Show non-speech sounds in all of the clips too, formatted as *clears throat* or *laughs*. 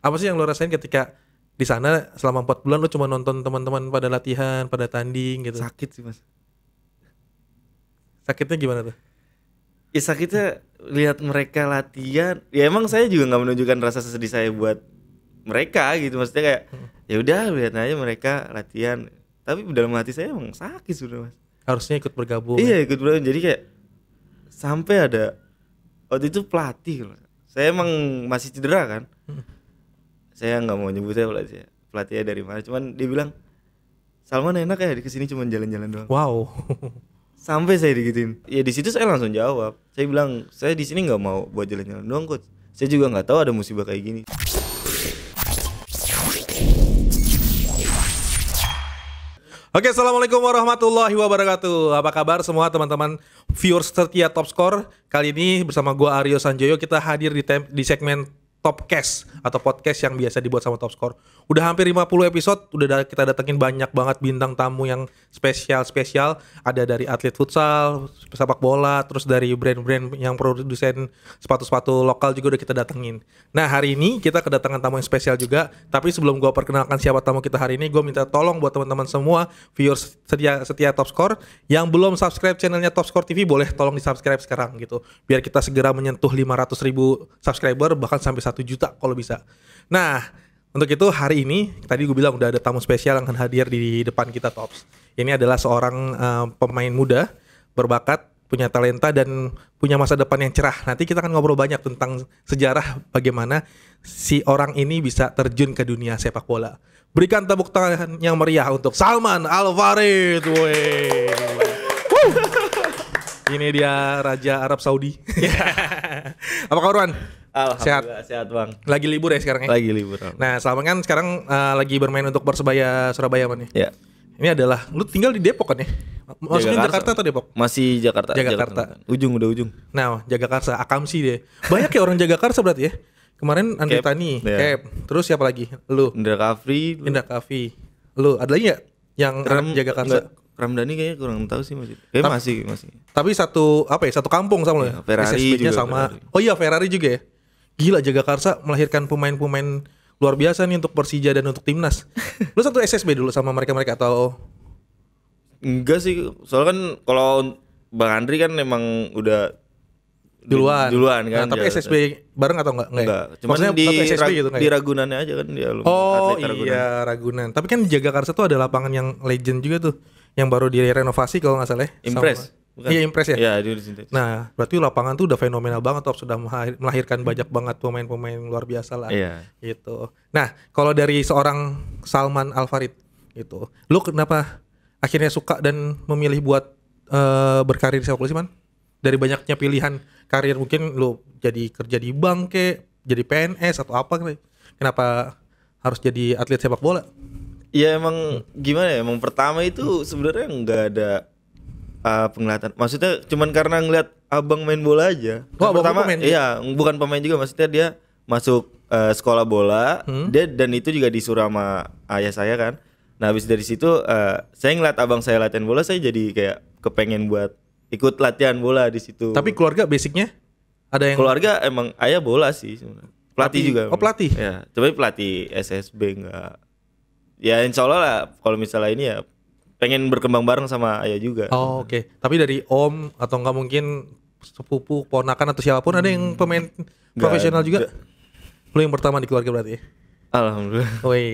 Apa sih yang lo rasain ketika di sana selama empat bulan lo cuma nonton teman-teman pada latihan, pada tanding gitu? Sakit sih mas. Sakitnya gimana tuh? Ya sakitnya lihat mereka latihan. Ya emang saya juga nggak menunjukkan rasa sedih saya buat mereka gitu maksudnya kayak hmm. ya udah lihat aja mereka latihan tapi dalam hati saya emang sakit sudah mas harusnya ikut bergabung iya ya? ikut bergabung jadi kayak sampai ada waktu itu pelatih saya emang masih cedera kan hmm saya nggak mau saya pelatih pelatihnya dari mana cuman dia bilang Salman enak ya di kesini cuma jalan-jalan doang wow sampai saya digituin ya di situ saya langsung jawab saya bilang saya di sini nggak mau buat jalan-jalan doang coach saya juga nggak tahu ada musibah kayak gini Oke, assalamualaikum warahmatullahi wabarakatuh. Apa kabar semua teman-teman viewers setia Top Score? Kali ini bersama gue Aryo Sanjoyo kita hadir di, di segmen Topcast atau podcast yang biasa dibuat sama Top Score udah hampir 50 episode udah kita datengin banyak banget bintang tamu yang spesial spesial ada dari atlet futsal sepak bola terus dari brand-brand yang produsen sepatu-sepatu lokal juga udah kita datengin nah hari ini kita kedatangan tamu yang spesial juga tapi sebelum gue perkenalkan siapa tamu kita hari ini gue minta tolong buat teman-teman semua viewers setia setia top score yang belum subscribe channelnya top score tv boleh tolong di subscribe sekarang gitu biar kita segera menyentuh ratus ribu subscriber bahkan sampai satu juta kalau bisa nah untuk itu hari ini tadi gue bilang udah ada tamu spesial yang akan hadir di depan kita Tops. Ini adalah seorang uh, pemain muda berbakat, punya talenta dan punya masa depan yang cerah. Nanti kita akan ngobrol banyak tentang sejarah bagaimana si orang ini bisa terjun ke dunia sepak bola. Berikan tepuk tangan yang meriah untuk Salman Alvarid. Ini dia Raja Arab Saudi. *laughs* Apa kabar, Wan? Alhamdulillah sehat. sehat bang. Lagi libur ya sekarang ya? Lagi libur. Nah, selama kan sekarang uh, lagi bermain untuk Persebaya Surabaya man ya. Ini adalah lu tinggal di Depok kan ya? Maksudnya Jakarta, Jakarta atau Depok? Masih Jakarta. Jakarta. Jakarta. Ujung udah ujung. Nah, jakarta Akamsi deh. Banyak ya orang jakarta berarti ya? Kemarin andre Tani, yeah. Cap. Terus siapa lagi? Lu. Indra Kafri. Indra Kafri. Lu ada lagi gak yang Ram, jakarta Jakarta? Ramdhani kayaknya kurang tahu sih masih. Ta masih masih. Tapi satu apa ya? Satu kampung sama lo ya? ya Ferrari juga sama. Ferrari. Oh iya Ferrari juga ya gila Jaga Karsa melahirkan pemain-pemain luar biasa nih untuk Persija dan untuk timnas. *laughs* Lu satu SSB dulu sama mereka-mereka atau enggak sih? Soalnya kan kalau Bang Andri kan memang udah duluan duluan kan nah, tapi jalan. SSB bareng atau enggak enggak, ya? enggak. Maksudnya di SSB rag, gitu di ya? Ragunannya aja kan dia oh iya Ragunan tapi kan Jaga Karsa tuh ada lapangan yang legend juga tuh yang baru direnovasi kalau nggak salah ya, impress Bukan. Iya Impres ya. Iya dia di Nah berarti lapangan tuh udah fenomenal banget top sudah melahirkan banyak banget pemain-pemain luar biasa lah. Iya. Itu. Nah kalau dari seorang Salman Al Farid itu, lu kenapa akhirnya suka dan memilih buat uh, berkarir di sepak bola Dari banyaknya pilihan karir mungkin lu jadi kerja di bank ke, jadi PNS atau apa kenapa harus jadi atlet sepak bola? Iya emang gimana ya, emang pertama itu sebenarnya nggak ada uh, penglihatan. Maksudnya cuman karena ngeliat abang main bola aja. Oh, kan pertama, pemain iya, bukan pemain juga. Maksudnya dia masuk uh, sekolah bola, hmm? dia dan itu juga disuruh sama ayah saya kan. Nah habis dari situ uh, saya ngeliat abang saya latihan bola, saya jadi kayak kepengen buat ikut latihan bola di situ. Tapi keluarga basicnya ada yang keluarga emang ayah bola sih sebenarnya. Pelatih juga. Oh pelatih. Ya, tapi pelatih SSB enggak. Ya insya Allah lah kalau misalnya ini ya pengen berkembang bareng sama ayah juga. Oh, oke. Okay. Tapi dari om atau enggak mungkin sepupu, ponakan atau siapapun hmm. ada yang pemain hmm. gak, profesional juga? Gak. Lu yang pertama di keluarga berarti ya? Alhamdulillah. *laughs* Woi.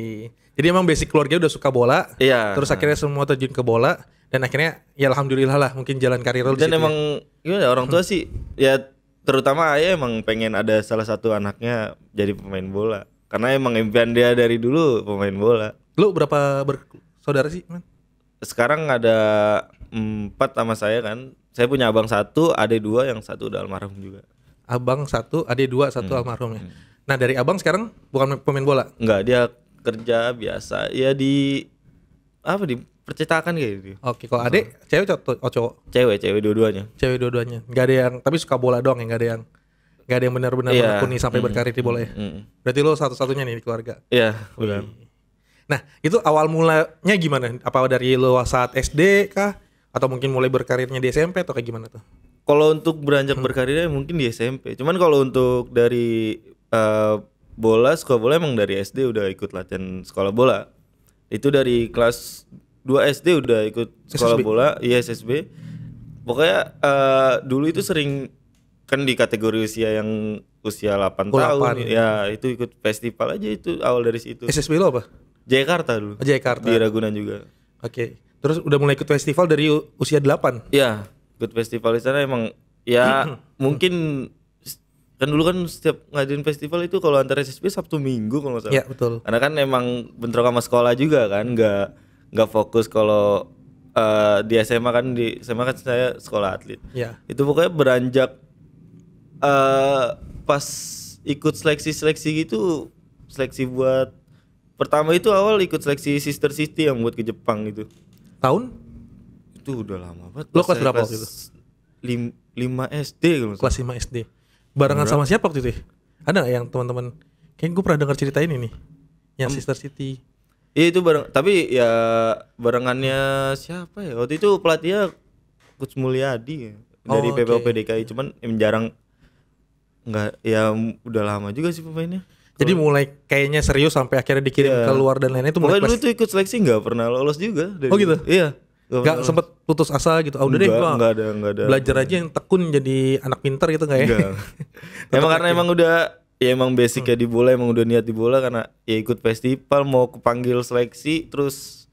Jadi emang basic keluarga udah suka bola. Iya. Terus akhirnya semua terjun ke bola dan akhirnya ya alhamdulillah lah mungkin jalan karir lu Dan ya. emang ya. gimana orang tua sih ya terutama ayah emang pengen ada salah satu anaknya jadi pemain bola. Karena emang impian dia dari dulu pemain bola. Lu berapa bersaudara sih, Man? sekarang ada empat sama saya kan. Saya punya abang satu, adik dua, yang satu udah almarhum juga. Abang satu, adik dua, satu hmm. almarhum ya. Hmm. Nah dari abang sekarang bukan pemain bola? Enggak, dia kerja biasa. Ya di apa di percetakan kayak gitu. Oke, kalau adik hmm. cewek atau cowok? Cewek, cewek dua-duanya. Cewek dua-duanya. nggak ada yang tapi suka bola doang ya nggak ada yang nggak ada yang benar-benar yeah. menekuni sampai mm. berkarir di bola ya. Mm. Berarti lo satu-satunya nih di keluarga. Iya, yeah, benar. Nah, itu awal mulanya gimana? Apa dari lo saat SD kah? Atau mungkin mulai berkarirnya di SMP atau kayak gimana tuh? Kalau untuk beranjak hmm. berkarirnya mungkin di SMP. Cuman kalau untuk dari uh, bola, sekolah bola emang dari SD udah ikut latihan sekolah bola. Itu dari kelas 2 SD udah ikut sekolah SSB. bola, ISSB. Iya, Pokoknya uh, dulu itu sering kan di kategori usia yang usia 8 tahun ya, ya itu ikut festival aja itu awal dari situ. SSB lo apa? Jakarta dulu. Oh, Jakarta. Di Ragunan juga. Oke. Okay. Terus udah mulai ikut festival dari usia 8? Iya, ikut festival di sana emang ya *clears throat* mungkin kan dulu kan setiap ngadain festival itu kalau antar SSB Sabtu Minggu kalau misalnya. Iya, betul. Karena kan emang bentrok sama sekolah juga kan, nggak nggak fokus kalau uh, di SMA kan di SMA kan saya sekolah atlet. Iya. Itu pokoknya beranjak uh, pas ikut seleksi-seleksi gitu, seleksi buat pertama itu awal ikut seleksi Sister City yang buat ke Jepang itu Tahun? Itu udah lama banget. Lo kelas berapa waktu itu? Lim, 5 SD kalau Kelas 5 SD. Barengan sama siapa waktu itu? Ada gak yang teman-teman? Kayaknya gue pernah dengar cerita ini nih. Yang um, Sister City. Iya itu bareng tapi ya barengannya siapa ya? Waktu itu pelatihnya Coach Mulyadi ya. dari oh, PPOP DKI cuman em jarang nggak ya udah lama juga sih pemainnya jadi mulai kayaknya serius sampai akhirnya dikirim yeah. keluar dan lain-lain itu mulai. Mulai dulu itu ikut seleksi nggak pernah lolos juga. Dari oh gitu. Iya. Gak, gak sempet putus asa gitu. Oh, udah deh Enggak ada, enggak ada. Belajar aja yang tekun jadi anak pintar gitu enggak ya? Enggak. *laughs* *laughs* emang karena emang udah ya emang basicnya hmm. di bola emang udah niat di bola karena ya ikut festival mau kepanggil seleksi terus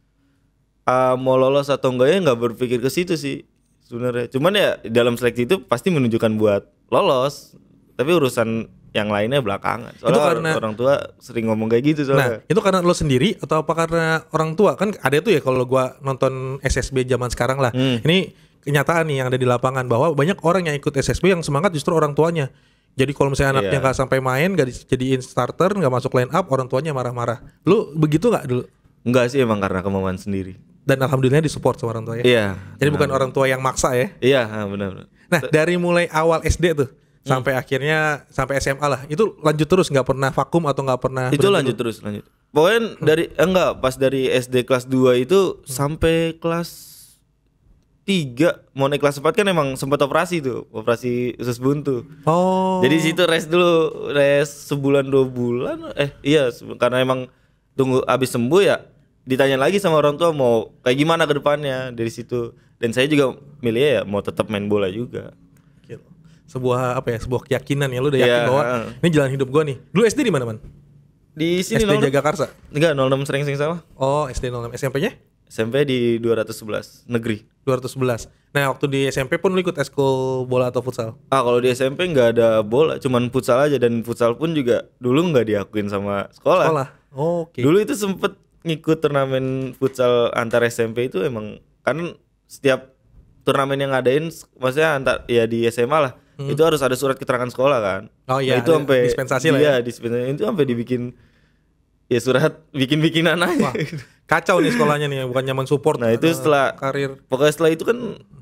uh, mau lolos atau enggak ya nggak berpikir ke situ sih sebenarnya. Cuman ya dalam seleksi itu pasti menunjukkan buat lolos. Tapi urusan yang lainnya belakangan. Soalnya itu karena orang tua sering ngomong kayak gitu soalnya. Nah, itu karena lo sendiri atau apa karena orang tua? Kan ada tuh ya kalau gua nonton SSB zaman sekarang lah. Hmm. Ini kenyataan nih yang ada di lapangan bahwa banyak orang yang ikut SSB yang semangat justru orang tuanya. Jadi kalau misalnya anaknya iya. nggak sampai main, nggak dijadiin starter, nggak masuk line up, orang tuanya marah-marah. Lu begitu nggak dulu? Enggak sih emang karena kemauan sendiri. Dan alhamdulillah disupport sama orang tuanya. Iya. Jadi nah. bukan orang tua yang maksa ya? Iya, yeah, benar. Nah dari mulai awal SD tuh, Hmm. sampai akhirnya sampai SMA lah itu lanjut terus nggak pernah vakum atau nggak pernah itu lanjut terus lanjut pokoknya hmm. dari eh, enggak pas dari SD kelas 2 itu hmm. sampai kelas 3 mau naik kelas 4 kan emang sempat operasi tuh operasi usus buntu oh jadi situ rest dulu rest sebulan dua bulan eh iya karena emang tunggu abis sembuh ya ditanya lagi sama orang tua mau kayak gimana ke depannya dari situ dan saya juga milih ya mau tetap main bola juga sebuah apa ya sebuah keyakinan ya lu udah iya, yakin yeah. bahwa ini jalan hidup gua nih dulu SD di mana man di sini SD 06. Jagakarsa enggak 06 sering sering sama oh SD 06 SMP-nya SMP di 211 negeri 211 nah waktu di SMP pun lu ikut eskul bola atau futsal ah kalau di SMP nggak ada bola cuman futsal aja dan futsal pun juga dulu nggak diakuin sama sekolah sekolah oh, oke okay. dulu itu sempet ngikut turnamen futsal antar SMP itu emang kan setiap turnamen yang ngadain maksudnya antar ya di SMA lah hmm. itu harus ada surat keterangan sekolah kan oh iya nah, itu sampai dispensasi lah ya. iya, ya dispensasi itu sampai dibikin ya surat bikin bikinan aja Wah, kacau nih sekolahnya nih bukan nyaman support nah itu eh, setelah karir pokoknya setelah itu kan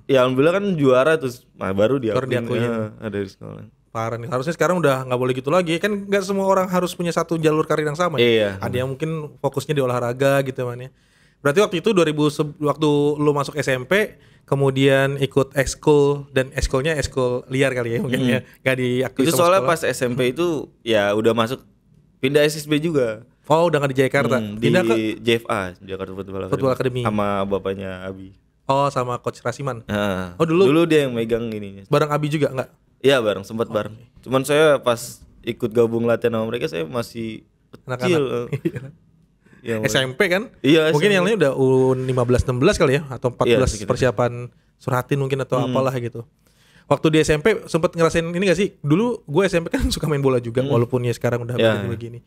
ya alhamdulillah kan juara terus nah, baru dia baru diakuin ya, ada di sekolah parah nih harusnya sekarang udah nggak boleh gitu lagi kan nggak semua orang harus punya satu jalur karir yang sama iya. Ya? ada yang mungkin fokusnya di olahraga gitu man ya berarti waktu itu 2000 waktu lu masuk SMP kemudian ikut ekskul dan ekskulnya ekskul liar kali ya mungkin hmm. ya nggak diakui itu soalnya sekolah. pas SMP itu ya udah masuk pindah SSB juga oh udah nggak di Jakarta hmm, di ke JFA Jakarta Football Academy, Football Academy. sama bapaknya Abi oh sama coach Rasiman nah, oh dulu dulu dia yang megang ini. bareng Abi juga nggak iya bareng sempat oh. bareng iya. cuman saya pas ikut gabung latihan sama mereka saya masih kecil Anak *laughs* -anak ya, SMP kan? Iya. Mungkin SMP. yang lain udah U15 16 kali ya atau 14 ya, persiapan persiapan suratin mungkin atau hmm. apalah gitu. Waktu di SMP sempet ngerasain ini gak sih? Dulu gue SMP kan *laughs* suka main bola juga hmm. walaupun ya sekarang udah yeah. begini.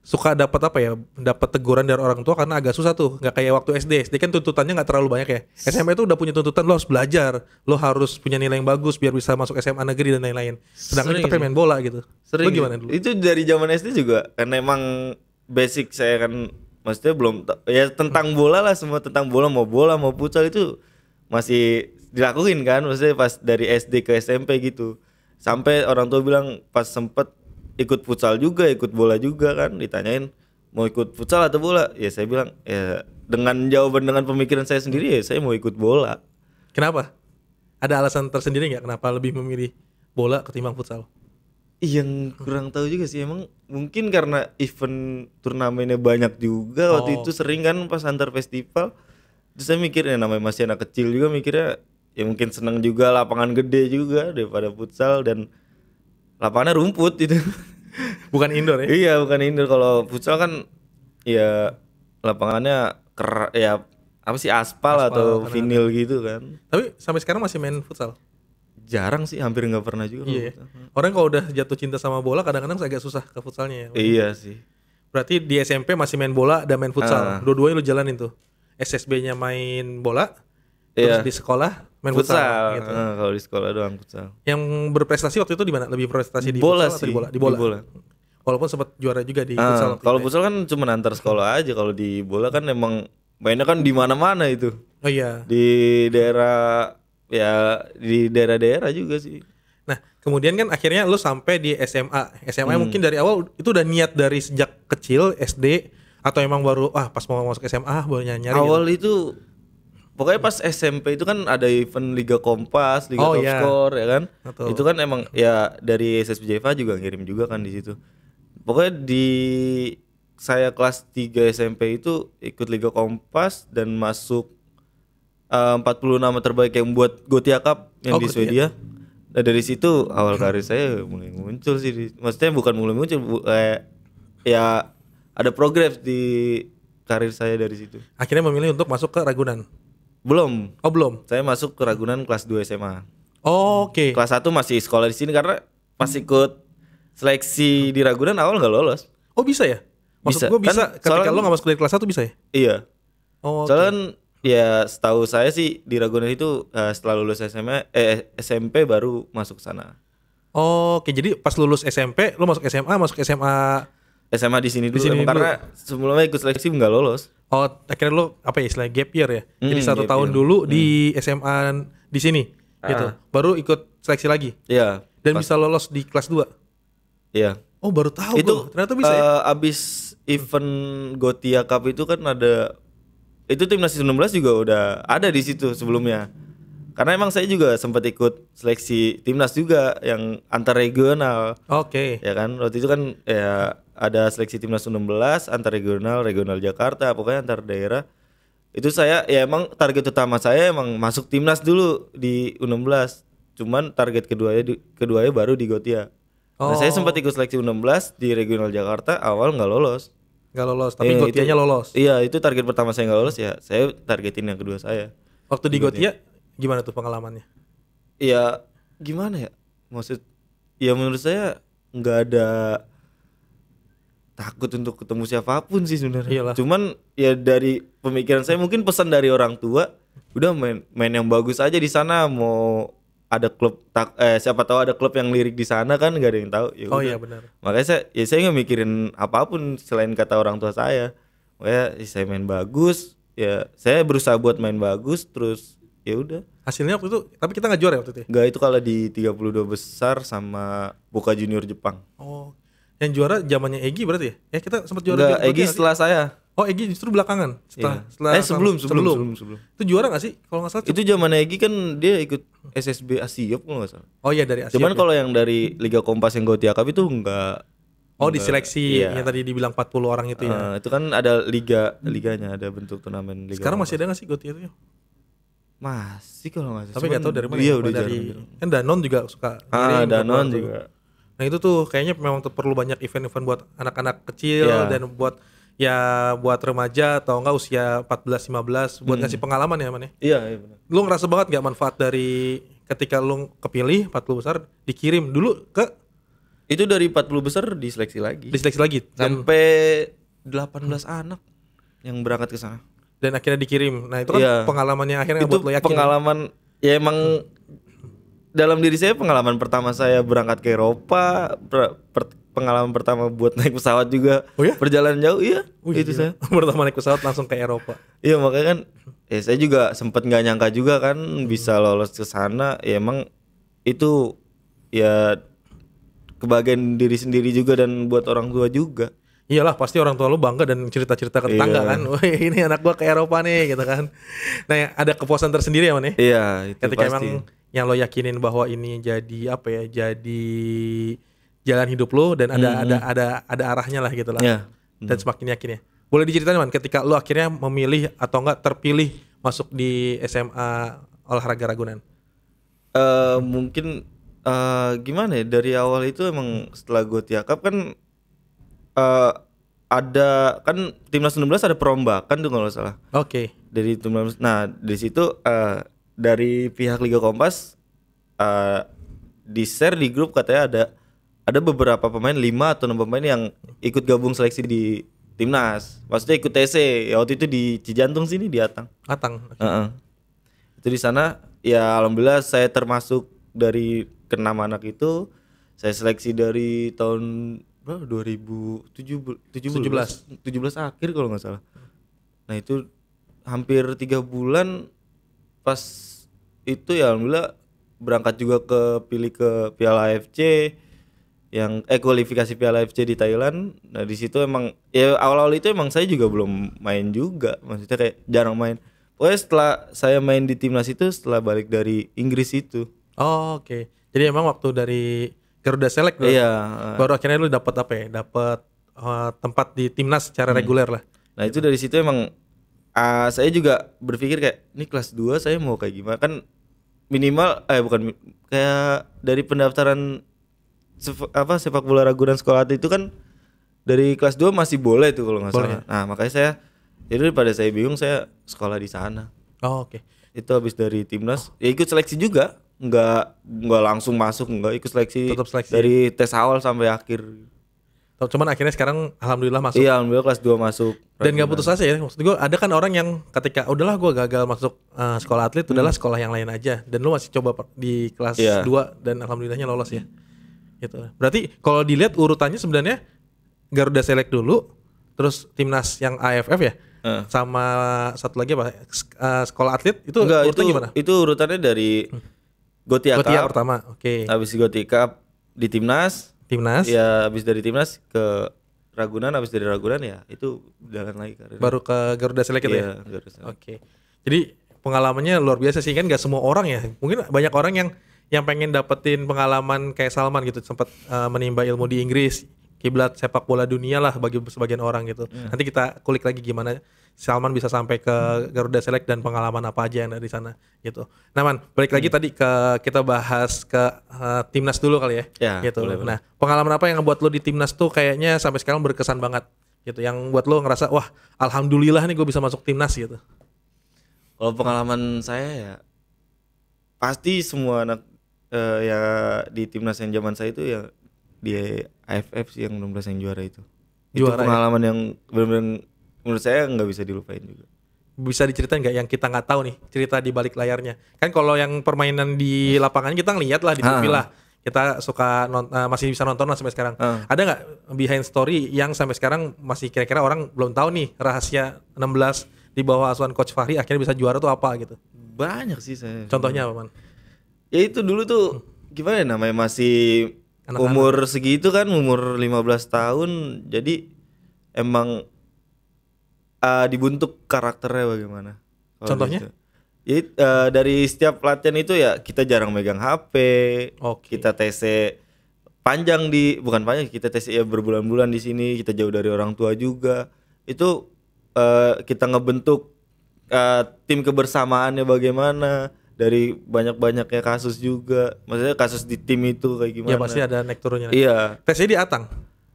Suka dapat apa ya? Dapat teguran dari orang tua karena agak susah tuh, nggak kayak waktu SD. SD kan tuntutannya nggak terlalu banyak ya. SMP itu udah punya tuntutan lo harus belajar, lo harus punya nilai yang bagus biar bisa masuk SMA negeri dan lain-lain. Sedangkan Sering kita main bola gitu. Sering. Lo gimana dulu? Itu dari zaman SD juga karena emang basic saya kan maksudnya belum ya tentang bola lah semua tentang bola mau bola mau futsal itu masih dilakuin kan maksudnya pas dari SD ke SMP gitu sampai orang tua bilang pas sempet ikut futsal juga ikut bola juga kan ditanyain mau ikut futsal atau bola ya saya bilang ya dengan jawaban dengan pemikiran saya sendiri ya saya mau ikut bola kenapa ada alasan tersendiri nggak kenapa lebih memilih bola ketimbang futsal yang kurang tahu juga sih emang mungkin karena event turnamennya banyak juga oh. waktu itu sering kan pas antar festival terus saya mikir ya namanya masih anak kecil juga mikirnya ya mungkin seneng juga lapangan gede juga daripada futsal dan lapangannya rumput itu *laughs* bukan indoor ya iya bukan indoor kalau futsal kan ya lapangannya ker ya apa sih aspal, aspal atau vinil gitu kan tapi sampai sekarang masih main futsal jarang sih hampir nggak pernah juga iya. Hmm. orang kalau udah jatuh cinta sama bola kadang-kadang agak susah ke futsalnya ya iya sih berarti di SMP masih main bola dan main futsal uh. dua-duanya lu jalanin tuh SSB-nya main bola iya. terus di sekolah main futsal, futsal gitu. Uh, kalau di sekolah doang futsal yang berprestasi waktu itu di mana lebih prestasi di, bola futsal sih. atau di bola di bola, di bola. walaupun sempat juara juga di uh, futsal kalau ya. futsal kan cuma antar sekolah aja kalau di bola kan emang mainnya kan di mana-mana itu oh iya di daerah ya di daerah-daerah juga sih Nah, kemudian kan akhirnya lu sampai di SMA. SMA hmm. mungkin dari awal itu udah niat dari sejak kecil SD atau emang baru ah pas mau masuk SMA ah, baru nyari. Gitu? Awal gitu. itu pokoknya pas SMP itu kan ada event Liga Kompas, Liga oh, Top yeah. Score ya kan. Betul. Itu kan emang ya dari SSBJFA juga ngirim juga kan di situ. Pokoknya di saya kelas 3 SMP itu ikut Liga Kompas dan masuk Eh, uh, 40 nama terbaik yang buat Gotia Cup yang oh, di Swedia. Gotia. Nah dari situ awal karir saya mulai muncul sih. Di, maksudnya bukan mulai muncul, bu, eh, ya ada progres di karir saya dari situ. Akhirnya memilih untuk masuk ke Ragunan. Belum. Oh belum. Saya masuk ke Ragunan kelas 2 SMA. Oh, Oke. Okay. Kelas 1 masih sekolah di sini karena pas ikut seleksi di Ragunan awal nggak lolos. Oh bisa ya? Maksud bisa. Gua bisa. Kan, ketika soalan, lo nggak masuk dari kelas 1 bisa ya? Iya. Oh, okay. Soalnya kan Ya setahu saya sih di Ragunan itu uh, setelah lulus SMA eh, eh SMP baru masuk sana. Oh, oke jadi pas lulus SMP lo masuk SMA masuk SMA SMA di sini dulu di sini dulu. karena sebelumnya ikut seleksi nggak lolos. Oh akhirnya lo apa ya istilah gap year ya? Hmm, jadi satu tahun year. dulu hmm. di SMA di sini ah. gitu. Baru ikut seleksi lagi. Iya. Dan pas. bisa lolos di kelas 2. Iya. Oh baru tahu itu gua. ternyata bisa uh, ya? Eh, abis event Gotia Cup itu kan ada itu timnas 19 juga udah ada di situ sebelumnya karena emang saya juga sempat ikut seleksi timnas juga yang antar regional oke okay. ya kan waktu itu kan ya ada seleksi timnas 16 antar regional regional Jakarta pokoknya antar daerah itu saya ya emang target utama saya emang masuk timnas dulu di U16 cuman target keduanya keduanya baru di Gotia oh. nah saya sempat oh. ikut seleksi U16 di regional Jakarta awal nggak lolos nggak lolos tapi eh, Gotianya lolos iya itu target pertama saya nggak lolos ya saya targetin yang kedua saya waktu di Gotia ya? gimana tuh pengalamannya iya gimana ya maksud ya menurut saya nggak ada takut untuk ketemu siapapun sih sebenarnya cuman ya dari pemikiran saya mungkin pesan dari orang tua udah main main yang bagus aja di sana mau ada klub tak eh siapa tahu ada klub yang lirik di sana kan nggak ada yang tahu ya oh iya benar makanya saya ya saya nggak mikirin apapun selain kata orang tua saya makanya ya saya main bagus ya saya berusaha buat main bagus terus ya udah hasilnya waktu itu tapi kita nggak juara ya waktu itu ya? nggak itu kalau di 32 besar sama buka Junior Jepang oh yang juara zamannya Egi berarti ya? eh kita sempat juara Enggak, Egi setelah saya. Oh Egi justru belakangan setelah, iya. setelah eh sebelum sebelum, sebelum sebelum sebelum itu juara gak sih kalau nggak salah itu zaman Egi kan dia ikut SSB Asiop kalau nggak salah oh iya dari Asiop cuman ya. kalau yang dari Liga Kompas yang gue tiakap itu enggak Oh enggak, diseleksi iya. yang tadi dibilang 40 orang itu ya eh, itu kan ada liga liganya ada bentuk turnamen Liga sekarang Kompas. masih ada gak sih Gauti itu ya? masih kalau nggak salah tapi nggak tahu dari mana iya, ya, udah dari jarang. Gitu. kan Danon juga suka ah Danon juga nah itu tuh kayaknya memang perlu banyak event-event buat anak-anak kecil yeah. dan buat ya buat remaja atau enggak usia 14 15 buat hmm. ngasih pengalaman ya man ya. Iya, iya benar. Lu ngerasa banget gak manfaat dari ketika lu kepilih 40 besar dikirim dulu ke itu dari 40 besar diseleksi lagi. Diseleksi lagi Dan sampai 18 hmm. anak yang berangkat ke sana. Dan akhirnya dikirim. Nah, itu kan pengalaman iya. pengalamannya akhirnya itu buat lo yakin. pengalaman ya emang dalam diri saya pengalaman pertama saya berangkat ke Eropa, per, per, pengalaman pertama buat naik pesawat juga. Oh ya? Perjalanan jauh iya. Oh, itu iya. saya. *laughs* pertama naik pesawat langsung ke Eropa. iya makanya kan ya saya juga sempat nggak nyangka juga kan bisa hmm. lolos ke sana. Ya emang itu ya kebagian diri sendiri juga dan buat orang tua juga. Iyalah pasti orang tua lu bangga dan cerita-cerita ke tetangga iya. kan. *laughs* Wah ini anak gua ke Eropa nih gitu kan. Nah ya, ada kepuasan tersendiri ya nih ya? Iya itu Ketika pasti. emang yang lo yakinin bahwa ini jadi apa ya jadi jalan hidup lo dan ada hmm. ada ada ada arahnya lah gitu lah. Yeah. Hmm. Dan semakin yakin ya. Boleh diceritain man ketika lo akhirnya memilih atau enggak terpilih masuk di SMA olahraga Ragunan? Uh, mungkin uh, gimana ya dari awal itu emang setelah gue tiakap kan uh, ada kan timnas 16 ada perombakan tuh kalau salah. Oke. Okay. Dari timnas. Nah dari situ uh, dari pihak Liga Kompas uh, di share di grup katanya ada ada beberapa pemain lima atau enam pemain yang ikut gabung seleksi di timnas. Maksudnya ikut TC. Ya waktu itu di Cijantung sini di Atang. Atang. Okay. Uh -uh. Itu di sana ya alhamdulillah saya termasuk dari keenam anak itu. Saya seleksi dari tahun berapa? 2017 17 17 akhir kalau nggak salah. Nah, itu hampir tiga bulan pas itu ya alhamdulillah berangkat juga ke pilih ke Piala AFC yang eh kualifikasi Piala AFC di Thailand. Nah, di situ emang ya awal-awal itu emang saya juga belum main juga. Maksudnya kayak jarang main. Pokoknya setelah saya main di timnas itu setelah balik dari Inggris itu. Oh, oke. Okay. Jadi emang waktu dari Garuda Select dulu. Iya. Eh. Baru akhirnya lu dapat apa ya? Dapat uh, eh, tempat di timnas secara hmm. reguler lah. Nah, gitu. itu dari situ emang uh, saya juga berpikir kayak ini kelas 2 saya mau kayak gimana kan minimal eh bukan kayak dari pendaftaran apa sepak bola Ragunan sekolah itu kan dari kelas 2 masih boleh tuh kalau nggak salah. Nah, makanya saya jadi daripada saya bingung saya sekolah di sana. Oh, oke. Okay. Itu habis dari timnas, ya ikut seleksi juga. Nggak nggak langsung masuk, nggak ikut seleksi, Tetap seleksi dari tes awal sampai akhir. Oh, cuman akhirnya sekarang alhamdulillah masuk. Iya, alhamdulillah kelas 2 masuk. Dan nggak putus asa ya. Maksud gue ada kan orang yang ketika udahlah gue gagal masuk uh, sekolah atlet, udahlah hmm. sekolah yang lain aja. Dan lu masih coba di kelas yeah. 2 dan alhamdulillahnya lolos ya gitu. Berarti kalau dilihat urutannya sebenarnya Garuda Select dulu, terus timnas yang AFF ya, uh. sama satu lagi apa? Eh, sekolah atlet itu Enggak, urutannya itu, gimana? Itu urutannya dari Gotia, Gotia Cup, pertama, oke. Okay. Habis Gotia Cup di timnas, timnas, ya habis dari timnas ke Ragunan, habis dari Ragunan ya itu jalan lagi karirnya. Baru ke Garuda Select gitu ya? Iya, Garuda Select. Oke. Okay. Jadi pengalamannya luar biasa sih kan gak semua orang ya. Mungkin banyak orang yang yang pengen dapetin pengalaman kayak Salman gitu sempat uh, eh, menimba ilmu di Inggris kiblat sepak bola dunia lah bagi sebagian orang gitu yeah. nanti kita kulik lagi gimana Salman bisa sampai ke Garuda Select dan pengalaman apa aja yang ada di sana gitu nah man balik lagi hmm. tadi ke kita bahas ke uh, timnas dulu kali ya yeah, gitu boleh, nah pengalaman apa yang buat lo di timnas tuh kayaknya sampai sekarang berkesan banget gitu yang buat lo ngerasa wah alhamdulillah nih gue bisa masuk timnas gitu kalau pengalaman saya ya pasti semua anak uh, ya di timnas yang zaman saya itu ya di AFF sih yang 16 yang juara itu. Juara itu ya? pengalaman ya? yang benar-benar menurut saya nggak bisa dilupain juga. Bisa diceritain nggak yang kita nggak tahu nih cerita di balik layarnya? Kan kalau yang permainan di lapangan kita ngeliat lah di TV ah. lah. Kita suka non, uh, masih bisa nonton lah sampai sekarang. Uh. Ada nggak behind story yang sampai sekarang masih kira-kira orang belum tahu nih rahasia 16 di bawah asuhan Coach Fahri akhirnya bisa juara tuh apa gitu? Banyak sih saya. Contohnya apa man? ya itu dulu tuh gimana ya namanya masih Anak -anak. umur segitu kan umur 15 tahun jadi emang uh, dibentuk karakternya bagaimana contohnya gitu. ya, uh, dari setiap latihan itu ya kita jarang megang HP okay. kita TC panjang di bukan panjang kita TC ya berbulan-bulan di sini kita jauh dari orang tua juga itu uh, kita ngebentuk uh, tim kebersamaannya bagaimana dari banyak-banyaknya kasus juga. Maksudnya kasus di tim itu kayak ya, gimana? Ya pasti ada naik turunnya. Iya. Tesnya di Atang.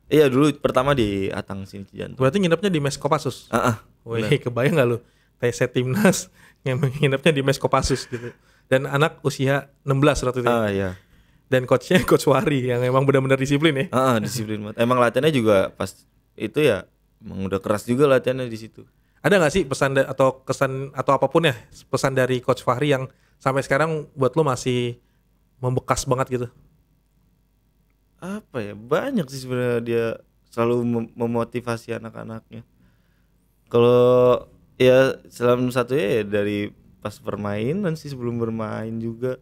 Iya dulu pertama di Atang sini Cijantung. Berarti nginepnya di Mes Kopassus. Uh -uh, kebayang gak lu? Tes timnas yang nginepnya di Mes Kopassus gitu. Dan anak usia 16 waktu itu. uh, iya. Dan coachnya *laughs* coach Wari yang emang benar-benar disiplin ya. Heeh, uh, uh, disiplin banget. emang latihannya juga pas itu ya emang udah keras juga latihannya di situ. Ada nggak sih pesan atau kesan atau apapun ya pesan dari coach Fahri yang sampai sekarang buat lo masih membekas banget gitu? Apa ya banyak sih sebenarnya dia selalu mem memotivasi anak-anaknya. Kalau ya selama satu ya, ya dari pas bermain permainan sih sebelum bermain juga.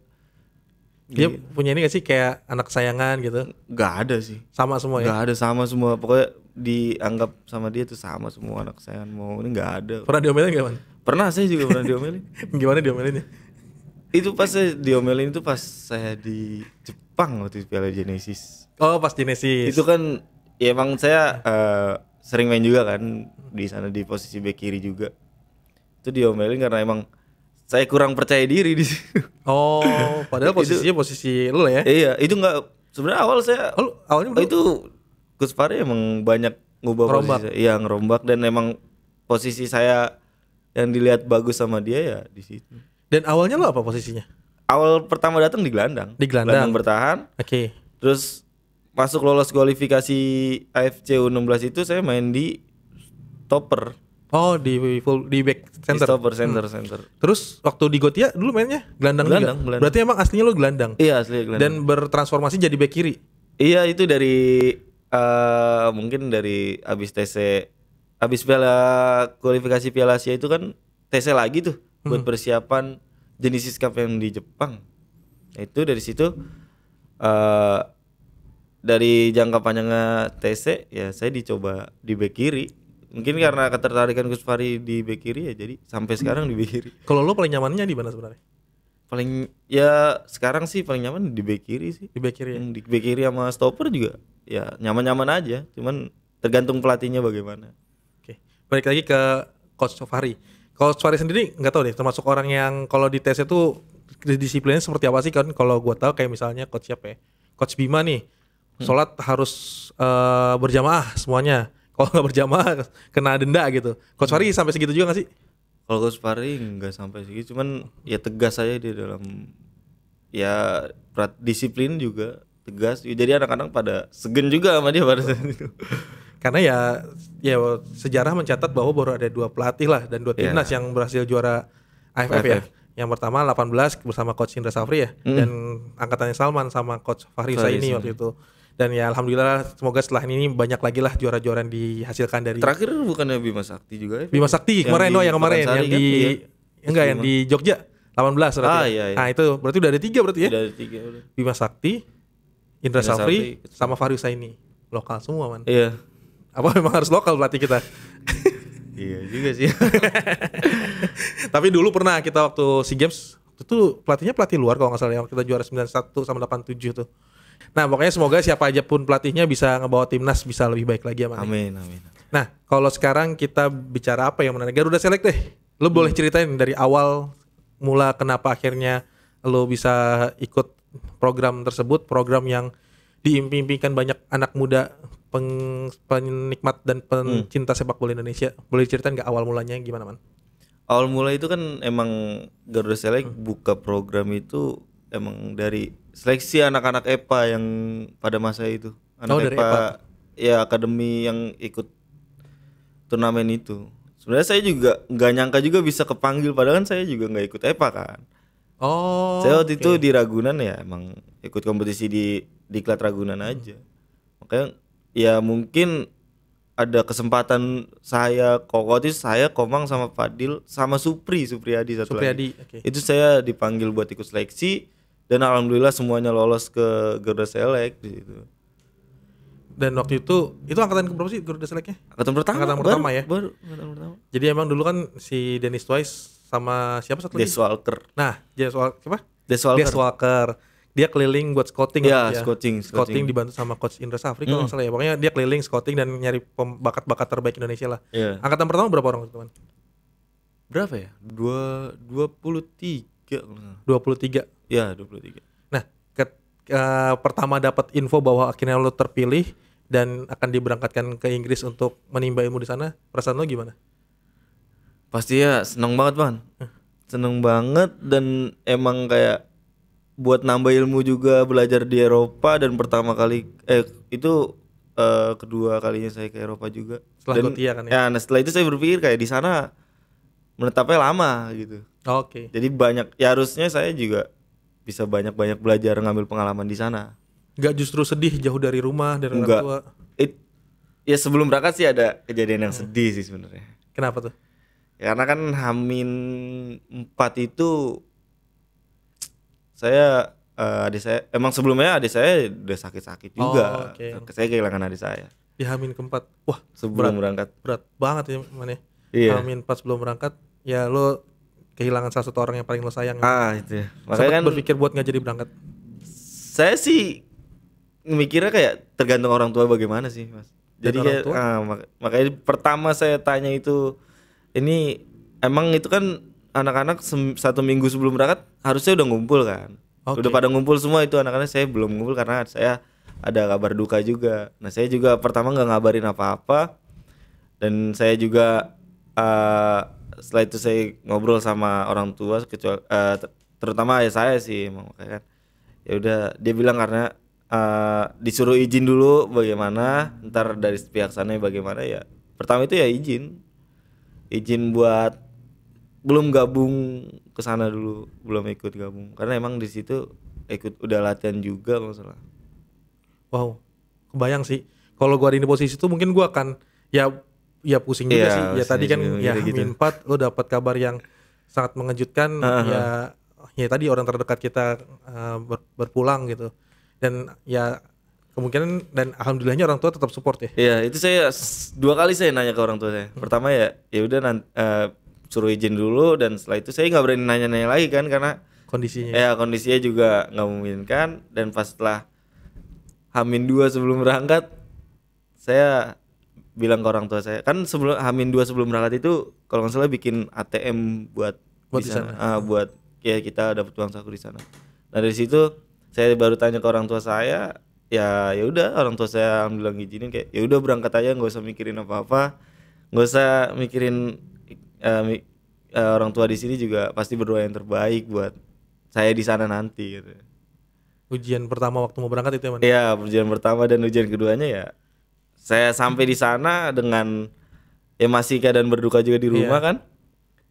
Dia gitu. punya ini gak sih kayak anak sayangan gitu? Gak ada sih. Sama semua ya? Gak ada sama semua. Pokoknya dianggap sama dia tuh sama semua anak kesayangan mau ini gak ada. Pernah diomelin gak man? Pernah saya juga pernah *laughs* diomelin. Gimana diomelinnya? itu pas saya diomelin itu pas saya di Jepang waktu di Piala Genesis. Oh, pas Genesis. Itu kan ya emang saya uh, sering main juga kan di sana di posisi back kiri juga. Itu diomelin karena emang saya kurang percaya diri di situ. Oh, padahal posisinya itu, posisi lu ya. Iya, itu enggak sebenarnya awal saya oh, awalnya oh, itu Gus Pare emang banyak ngubah rombak. posisi yang iya, rombak dan emang posisi saya yang dilihat bagus sama dia ya di situ dan awalnya lo apa posisinya? Awal pertama datang di gelandang. Di gelandang. Gelandang bertahan. Oke. Okay. Terus masuk lolos kualifikasi AFC U16 itu saya main di Topper. Oh di full di back center. Di stopper center hmm. center. Terus waktu di Gotia dulu mainnya gelandang, gelandang juga. Gelandang. Berarti emang aslinya lo gelandang. Iya asli gelandang. Dan bertransformasi jadi back kiri. Iya itu dari uh, mungkin dari abis TC abis piala kualifikasi Piala Asia itu kan TC lagi tuh buat hmm. persiapan jenis iskap yang di Jepang. Itu dari situ uh, dari jangka panjangnya TC ya saya dicoba di back kiri. Mungkin karena ketertarikan Gus Fari di back kiri ya jadi sampai sekarang di back kiri. *laughs* Kalau lo paling nyamannya di mana sebenarnya? Paling ya sekarang sih paling nyaman di back kiri sih. Di back kiri ya. Hmm, di back kiri sama stopper juga ya nyaman-nyaman aja, cuman tergantung pelatihnya bagaimana. Oke. Balik lagi ke coach Fari kalau Suarez sendiri nggak tahu deh, termasuk orang yang kalau di tes itu disiplinnya seperti apa sih kan? Kalau gua tahu kayak misalnya coach siapa ya? Coach Bima nih, hmm. sholat hmm. harus uh, berjamaah semuanya. Kalau nggak berjamaah kena denda gitu. Coach Fari hmm. sampai segitu juga nggak sih? Kalau Coach Fari nggak sampai segitu, cuman ya tegas aja di dalam ya disiplin juga tegas. Jadi anak-anak pada segen juga sama dia pada itu karena ya ya sejarah mencatat bahwa baru ada dua pelatih lah dan dua iya. timnas yeah. yang berhasil juara AFF, AFF ya. Yang pertama 18 bersama coach Indra Safri ya mm. dan angkatannya Salman sama coach Fahri Saini waktu itu. Dan ya alhamdulillah semoga setelah ini banyak lagi lah juara-juara yang dihasilkan dari Terakhir bukannya Bima Sakti juga ya? Bima Sakti yang kemarin loh ya, yang kemarin yang, yang di kan? enggak yang di Jogja 18 berarti. Ah, ya? iya, iya. Nah, itu berarti udah ada tiga berarti ya? Udah ada tiga udah. Bima Sakti, Indra, Indra Safri, Safri, sama Fahri Saini. Lokal semua man. Iya. Apa memang harus lokal pelatih kita? *laughs* iya juga sih. *laughs* Tapi dulu pernah kita waktu SEA Games itu pelatihnya pelatih luar kalau nggak salah yang kita juara sembilan satu sama delapan tujuh tuh. Nah, pokoknya semoga siapa aja pun pelatihnya bisa ngebawa timnas bisa lebih baik lagi amin. Ya, amin, amin. Nah, kalau sekarang kita bicara apa yang menarik? Garuda Select deh. Lu hmm. boleh ceritain dari awal mula kenapa akhirnya lo bisa ikut program tersebut, program yang diimpikan banyak anak muda peng, penikmat dan pencinta hmm. sepak bola Indonesia boleh ceritain nggak awal mulanya gimana man? Awal mula itu kan emang Garuda Select hmm. buka program itu emang dari seleksi anak-anak EPA yang pada masa itu anak oh, EPA, EPA ya akademi yang ikut turnamen itu sebenarnya saya juga nggak nyangka juga bisa kepanggil padahal kan saya juga nggak ikut EPA kan oh saya waktu okay. itu di Ragunan ya emang ikut kompetisi di di Klat Ragunan hmm. aja hmm. makanya ya mungkin ada kesempatan saya kokoti saya Komang sama Fadil sama Supri Supriyadi satu Supriyadi, lagi. Okay. Itu saya dipanggil buat ikut seleksi dan alhamdulillah semuanya lolos ke Garuda Select di situ. Dan waktu itu itu angkatan keberapa sih Garuda Selectnya? Angkatan pertama. Angkatan pertama baru, ya. Baru angkatan pertama. Jadi emang dulu kan si Dennis Twice sama siapa satu lagi? Des Walker. Nah, Des Walker siapa? Des Walker. Walker dia keliling buat scouting ya, ya. Scouting, scouting scouting dibantu sama coach Indra Safri kalau mm. salah ya pokoknya dia keliling scouting dan nyari bakat-bakat terbaik Indonesia lah yeah. angkatan pertama berapa orang teman berapa ya dua dua puluh tiga dua puluh tiga ya dua puluh tiga nah ke, ke, eh, pertama dapat info bahwa akhirnya lo terpilih dan akan diberangkatkan ke Inggris untuk menimba ilmu di sana perasaan lo gimana pasti ya seneng banget man seneng banget dan emang kayak buat nambah ilmu juga belajar di Eropa dan pertama kali eh itu uh, kedua kalinya saya ke Eropa juga. Setelah dan, Gotia kan ya. Ya, nah setelah itu saya berpikir kayak di sana menetapnya lama gitu. Oke. Okay. Jadi banyak ya harusnya saya juga bisa banyak-banyak belajar ngambil pengalaman di sana. Gak justru sedih jauh dari rumah dari Enggak. orang tua. It, ya sebelum berangkat sih ada kejadian yang hmm. sedih sih sebenarnya. Kenapa tuh? Ya, karena kan Hamin empat itu saya uh, adik saya emang sebelumnya adik saya udah sakit-sakit juga. Oh, okay. Saya kehilangan adik saya. Di hamin keempat. Wah, sebelum berat, berangkat. Berat banget ya mana. Ya. Iya. Hamin pas belum berangkat, ya lo kehilangan salah satu orang yang paling lo sayang. Ah, itu. ya, Sempat kan berpikir buat nggak jadi berangkat. Saya sih mikirnya kayak tergantung orang tua bagaimana sih, Mas. Jadi ya, ah, mak makanya pertama saya tanya itu ini emang itu kan anak-anak satu minggu sebelum berangkat harusnya udah ngumpul kan okay. udah pada ngumpul semua itu anak-anak saya belum ngumpul karena saya ada kabar duka juga nah saya juga pertama nggak ngabarin apa-apa dan saya juga uh, setelah itu saya ngobrol sama orang tua kecuali uh, terutama ya saya sih emang kan ya udah dia bilang karena uh, disuruh izin dulu bagaimana ntar dari pihak sana bagaimana ya pertama itu ya izin izin buat belum gabung ke sana dulu, belum ikut gabung. Karena emang di situ ikut udah latihan juga masalah. Wow, kebayang sih. Kalau gua ada di posisi itu mungkin gua akan ya ya pusing juga ya, sih. Ya tadi kan ya gitu. min lo dapat kabar yang sangat mengejutkan uh -huh. ya ya tadi orang terdekat kita uh, ber, berpulang gitu. Dan ya kemungkinan dan alhamdulillahnya orang tua tetap support ya. Iya, itu saya dua kali saya nanya ke orang tua saya. Hmm. Pertama ya ya udah uh, suruh izin dulu dan setelah itu saya nggak berani nanya-nanya lagi kan karena kondisinya ya kondisinya juga nggak memungkinkan dan pas setelah Hamin dua sebelum berangkat saya bilang ke orang tua saya kan sebelum Hamin dua sebelum berangkat itu kalau nggak salah bikin ATM buat buat di sana, Uh, buat ya kita dapat uang saku di sana nah dari situ saya baru tanya ke orang tua saya ya ya udah orang tua saya alhamdulillah ngizinin kayak ya udah berangkat aja nggak usah mikirin apa apa nggak usah mikirin uh, orang tua di sini juga pasti berdoa yang terbaik buat saya di sana nanti gitu. Ujian pertama waktu mau berangkat itu ya, Iya, ujian pertama dan ujian keduanya ya saya sampai di sana dengan ya masih keadaan berduka juga di rumah yeah. kan.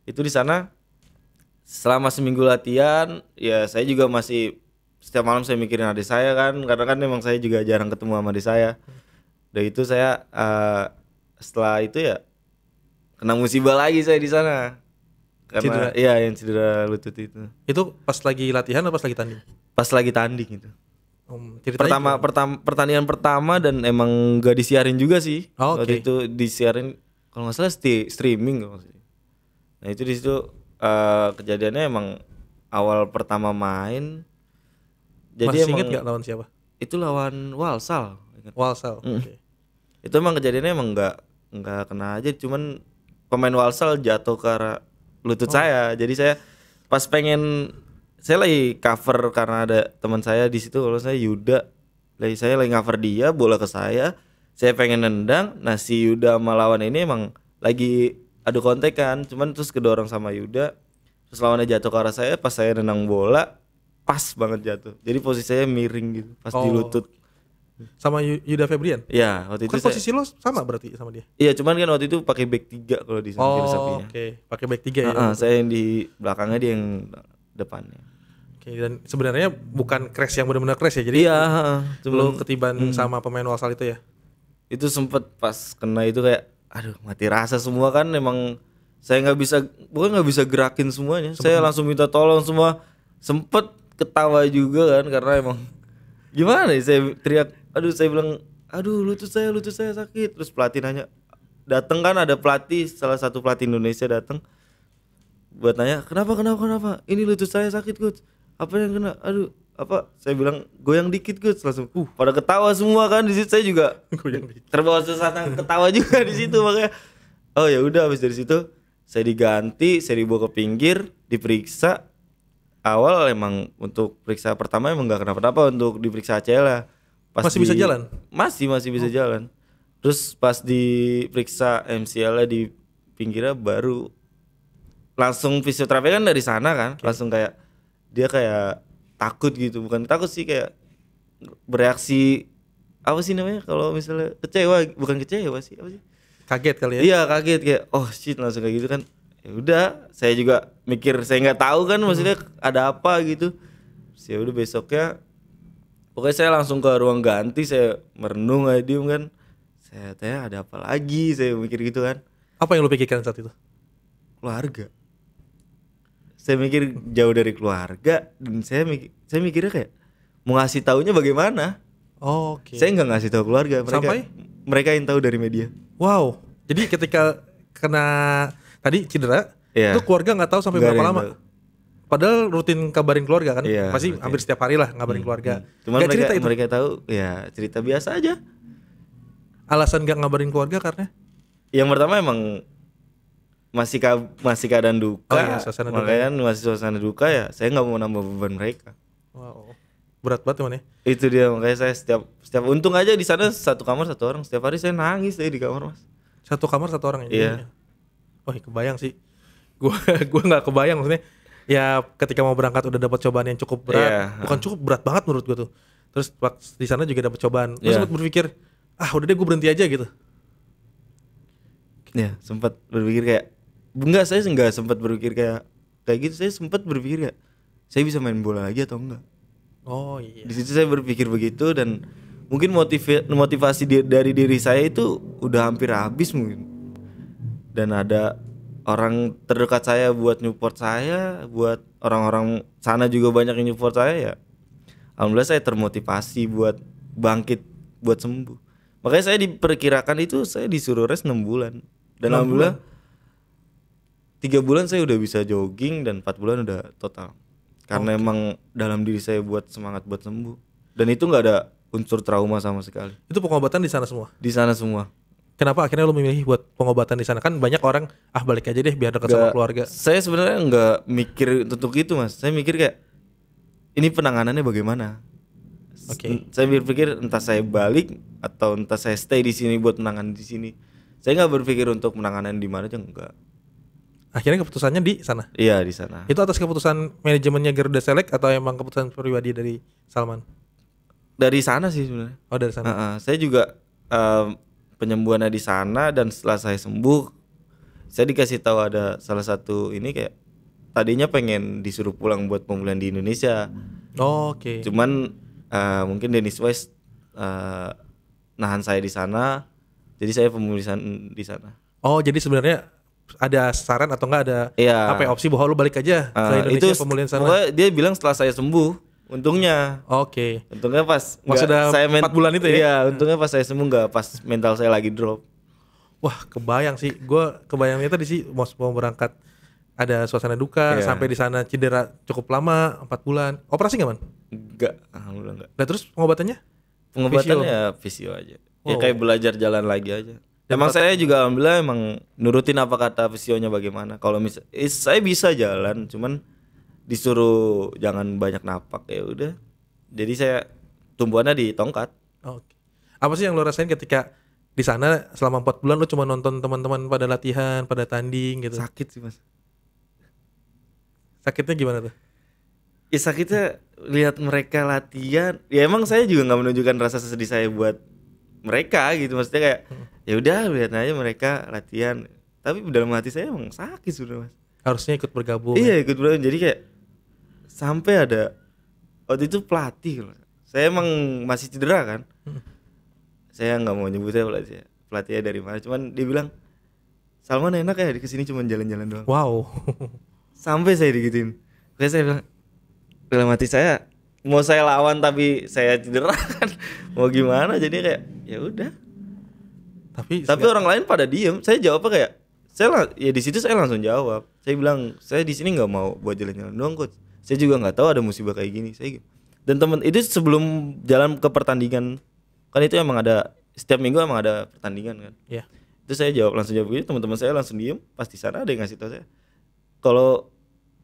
Itu di sana selama seminggu latihan ya saya juga masih setiap malam saya mikirin adik saya kan karena kan memang saya juga jarang ketemu sama adik saya. Dan itu saya uh, setelah itu ya kena musibah lagi saya di sana. Karena cedera. iya yang cedera lutut itu. Itu pas lagi latihan atau pas lagi tanding? Pas lagi tanding itu. Um, pertama pertama pertandingan pertama dan emang gak disiarin juga sih. Oh, okay. Waktu itu disiarin kalau nggak salah sti, streaming Nah, itu di situ uh, kejadiannya emang awal pertama main jadi Masih emang, inget gak lawan siapa? Itu lawan Walsal. Walsal. Mm. Okay. Itu emang kejadiannya emang nggak nggak kena aja, cuman pemain Walsall jatuh ke arah lutut oh. saya. Jadi saya pas pengen saya lagi cover karena ada teman saya di situ kalau saya Yuda lagi saya lagi cover dia bola ke saya saya pengen nendang nah si Yuda melawan ini emang lagi adu kontek kan cuman terus kedorong sama Yuda terus lawannya jatuh ke arah saya pas saya nendang bola pas banget jatuh jadi posisi saya miring gitu pas oh. di lutut sama Yuda Febrian. Iya, waktu kan itu kan posisi saya... lo sama berarti sama dia. Iya, cuman kan waktu itu pakai back 3 kalau di sana oh, Oke, okay. pakai back 3 ya. Uh -uh, saya yang di belakangnya dia yang depannya. Oke, okay, dan sebenarnya bukan crash yang benar-benar crash ya. Jadi Iya, cuman, ketiban hmm. sama pemain asal itu ya. Itu sempet pas kena itu kayak aduh mati rasa semua kan emang saya nggak bisa bukan nggak bisa gerakin semuanya. Sempet. Saya langsung minta tolong semua. Sempet ketawa juga kan karena emang gimana ya saya teriak aduh saya bilang aduh lutut saya lutut saya sakit terus pelatih nanya dateng kan ada pelatih salah satu pelatih Indonesia datang buat nanya kenapa kenapa kenapa ini lutut saya sakit coach apa yang kena aduh apa saya bilang goyang dikit coach langsung uh pada ketawa semua kan di situ saya juga goyang dikit. terbawa suasana ketawa juga di situ makanya oh ya udah habis dari situ saya diganti saya dibawa ke pinggir diperiksa awal emang untuk periksa pertama emang nggak kenapa-napa untuk diperiksa ACL lah ya. Pas masih di, bisa jalan? Masih masih bisa oh. jalan. Terus pas diperiksa MCL-nya di pinggirnya baru langsung fisioterapi kan dari sana kan, okay. langsung kayak dia kayak takut gitu, bukan takut sih kayak bereaksi apa sih namanya kalau misalnya kecewa bukan kecewa sih apa sih kaget kali ya iya kaget kayak oh shit langsung kayak gitu kan ya udah saya juga mikir saya nggak tahu kan maksudnya hmm. ada apa gitu sih ya udah besoknya pokoknya saya langsung ke ruang ganti saya merenung aja diem kan saya tanya ada apa lagi saya mikir gitu kan apa yang lo pikirkan saat itu keluarga saya mikir jauh dari keluarga dan saya mikir saya mikirnya kayak mau ngasih taunya bagaimana oh, oke okay. saya nggak ngasih tahu keluarga mereka Sampai? mereka yang tahu dari media wow jadi ketika kena tadi cedera yeah. itu keluarga nggak tahu sampai gak berapa lama tahu padahal rutin kabarin keluarga kan iya, pasti rutin. hampir setiap hari lah ngabarin hmm. keluarga hmm. cuman gak mereka, cerita itu. mereka tahu ya cerita biasa aja alasan gak ngabarin keluarga karena yang pertama emang masih ka, masih keadaan duka oh, iya, suasana makanya duka. masih suasana duka ya saya nggak mau nambah beban mereka wow berat banget teman ya itu dia makanya saya setiap setiap untung aja di sana satu kamar satu orang setiap hari saya nangis saya di kamar mas satu kamar satu orang ya? iya Oh, wah kebayang sih gua *laughs* gue nggak kebayang maksudnya ya ketika mau berangkat udah dapat cobaan yang cukup berat yeah. bukan cukup berat banget menurut gue tuh terus di sana juga dapat cobaan Terus yeah. sempat berpikir ah udah deh gue berhenti aja gitu ya yeah, sempat berpikir kayak enggak saya enggak sempat berpikir kayak kayak gitu saya sempat berpikir kayak saya bisa main bola lagi atau enggak oh iya yeah. di situ saya berpikir begitu dan mungkin motivasi motivasi dari diri saya itu udah hampir habis mungkin dan ada orang terdekat saya buat nyupport saya, buat orang-orang sana juga banyak yang nyupport saya ya. Alhamdulillah saya termotivasi buat bangkit, buat sembuh. Makanya saya diperkirakan itu saya disuruh rest 6 bulan. Dan 6 alhamdulillah tiga bulan. saya udah bisa jogging dan empat bulan udah total. Karena okay. emang dalam diri saya buat semangat buat sembuh. Dan itu nggak ada unsur trauma sama sekali. Itu pengobatan di sana semua. Di sana semua kenapa akhirnya lo memilih buat pengobatan di sana kan banyak orang ah balik aja deh biar dekat sama keluarga saya sebenarnya nggak mikir untuk itu mas saya mikir kayak ini penanganannya bagaimana oke okay. saya berpikir entah saya balik atau entah saya stay di sini buat menangan di sini saya nggak berpikir untuk penanganan di mana aja enggak akhirnya keputusannya di sana iya di sana itu atas keputusan manajemennya Garuda Select atau emang keputusan pribadi dari Salman dari sana sih sebenarnya oh dari sana uh -uh. saya juga um, penyembuhannya di sana dan setelah saya sembuh saya dikasih tahu ada salah satu ini kayak tadinya pengen disuruh pulang buat pemulihan di Indonesia. Oh, Oke. Okay. Cuman uh, mungkin Dennis West uh, nahan saya di sana, jadi saya pemulihan di sana. Oh jadi sebenarnya ada saran atau enggak ada yeah. apa ya, opsi bahwa lu balik aja uh, ke eh, Indonesia itu pemulihan sana? dia bilang setelah saya sembuh Untungnya. Oke. Okay. Untungnya pas maksudnya saya men- 4 bulan itu ya. Iya, untungnya pas saya sembuh nggak pas mental saya lagi drop. Wah, kebayang sih. Gue kebayangnya tadi sih mau mau berangkat ada suasana duka yeah. sampai di sana cedera cukup lama empat bulan. Operasi nggak man? Enggak, alhamdulillah enggak. Nah terus pengobatannya? Pengobatannya visio. ya visio aja. Ya, wow. Ya kayak belajar jalan lagi aja. Dan emang saya juga alhamdulillah emang nurutin apa kata visionya bagaimana. Kalau misalnya eh, saya bisa jalan, cuman disuruh jangan banyak napak ya udah jadi saya tumbuhannya di tongkat oke apa sih yang lo rasain ketika di sana selama empat bulan lo cuma nonton teman-teman pada latihan pada tanding gitu sakit sih mas sakitnya gimana tuh ya sakitnya lihat mereka latihan ya emang saya juga nggak menunjukkan rasa sedih saya buat mereka gitu maksudnya kayak hmm. ya udah lihat aja mereka latihan tapi dalam hati saya emang sakit sudah mas harusnya ikut bergabung iya ikut bergabung jadi kayak sampai ada waktu itu pelatih loh. saya emang masih cedera kan saya nggak mau nyebut saya pelatih pelatihnya dari mana cuman dia bilang Salman enak ya di kesini cuma jalan-jalan doang wow sampai saya digituin kayak saya bilang dalam hati saya mau saya lawan tapi saya cedera *laughs* kan mau gimana jadi kayak ya udah tapi tapi orang lain pada diem saya jawab kayak saya ya di situ saya langsung jawab saya bilang saya di sini nggak mau buat jalan-jalan doang coach saya juga nggak tahu ada musibah kayak gini saya dan teman itu sebelum jalan ke pertandingan kan itu emang ada setiap minggu emang ada pertandingan kan Iya. Yeah. itu saya jawab langsung jawab gitu iya, teman-teman saya langsung diem pasti sana ada yang ngasih tahu saya kalau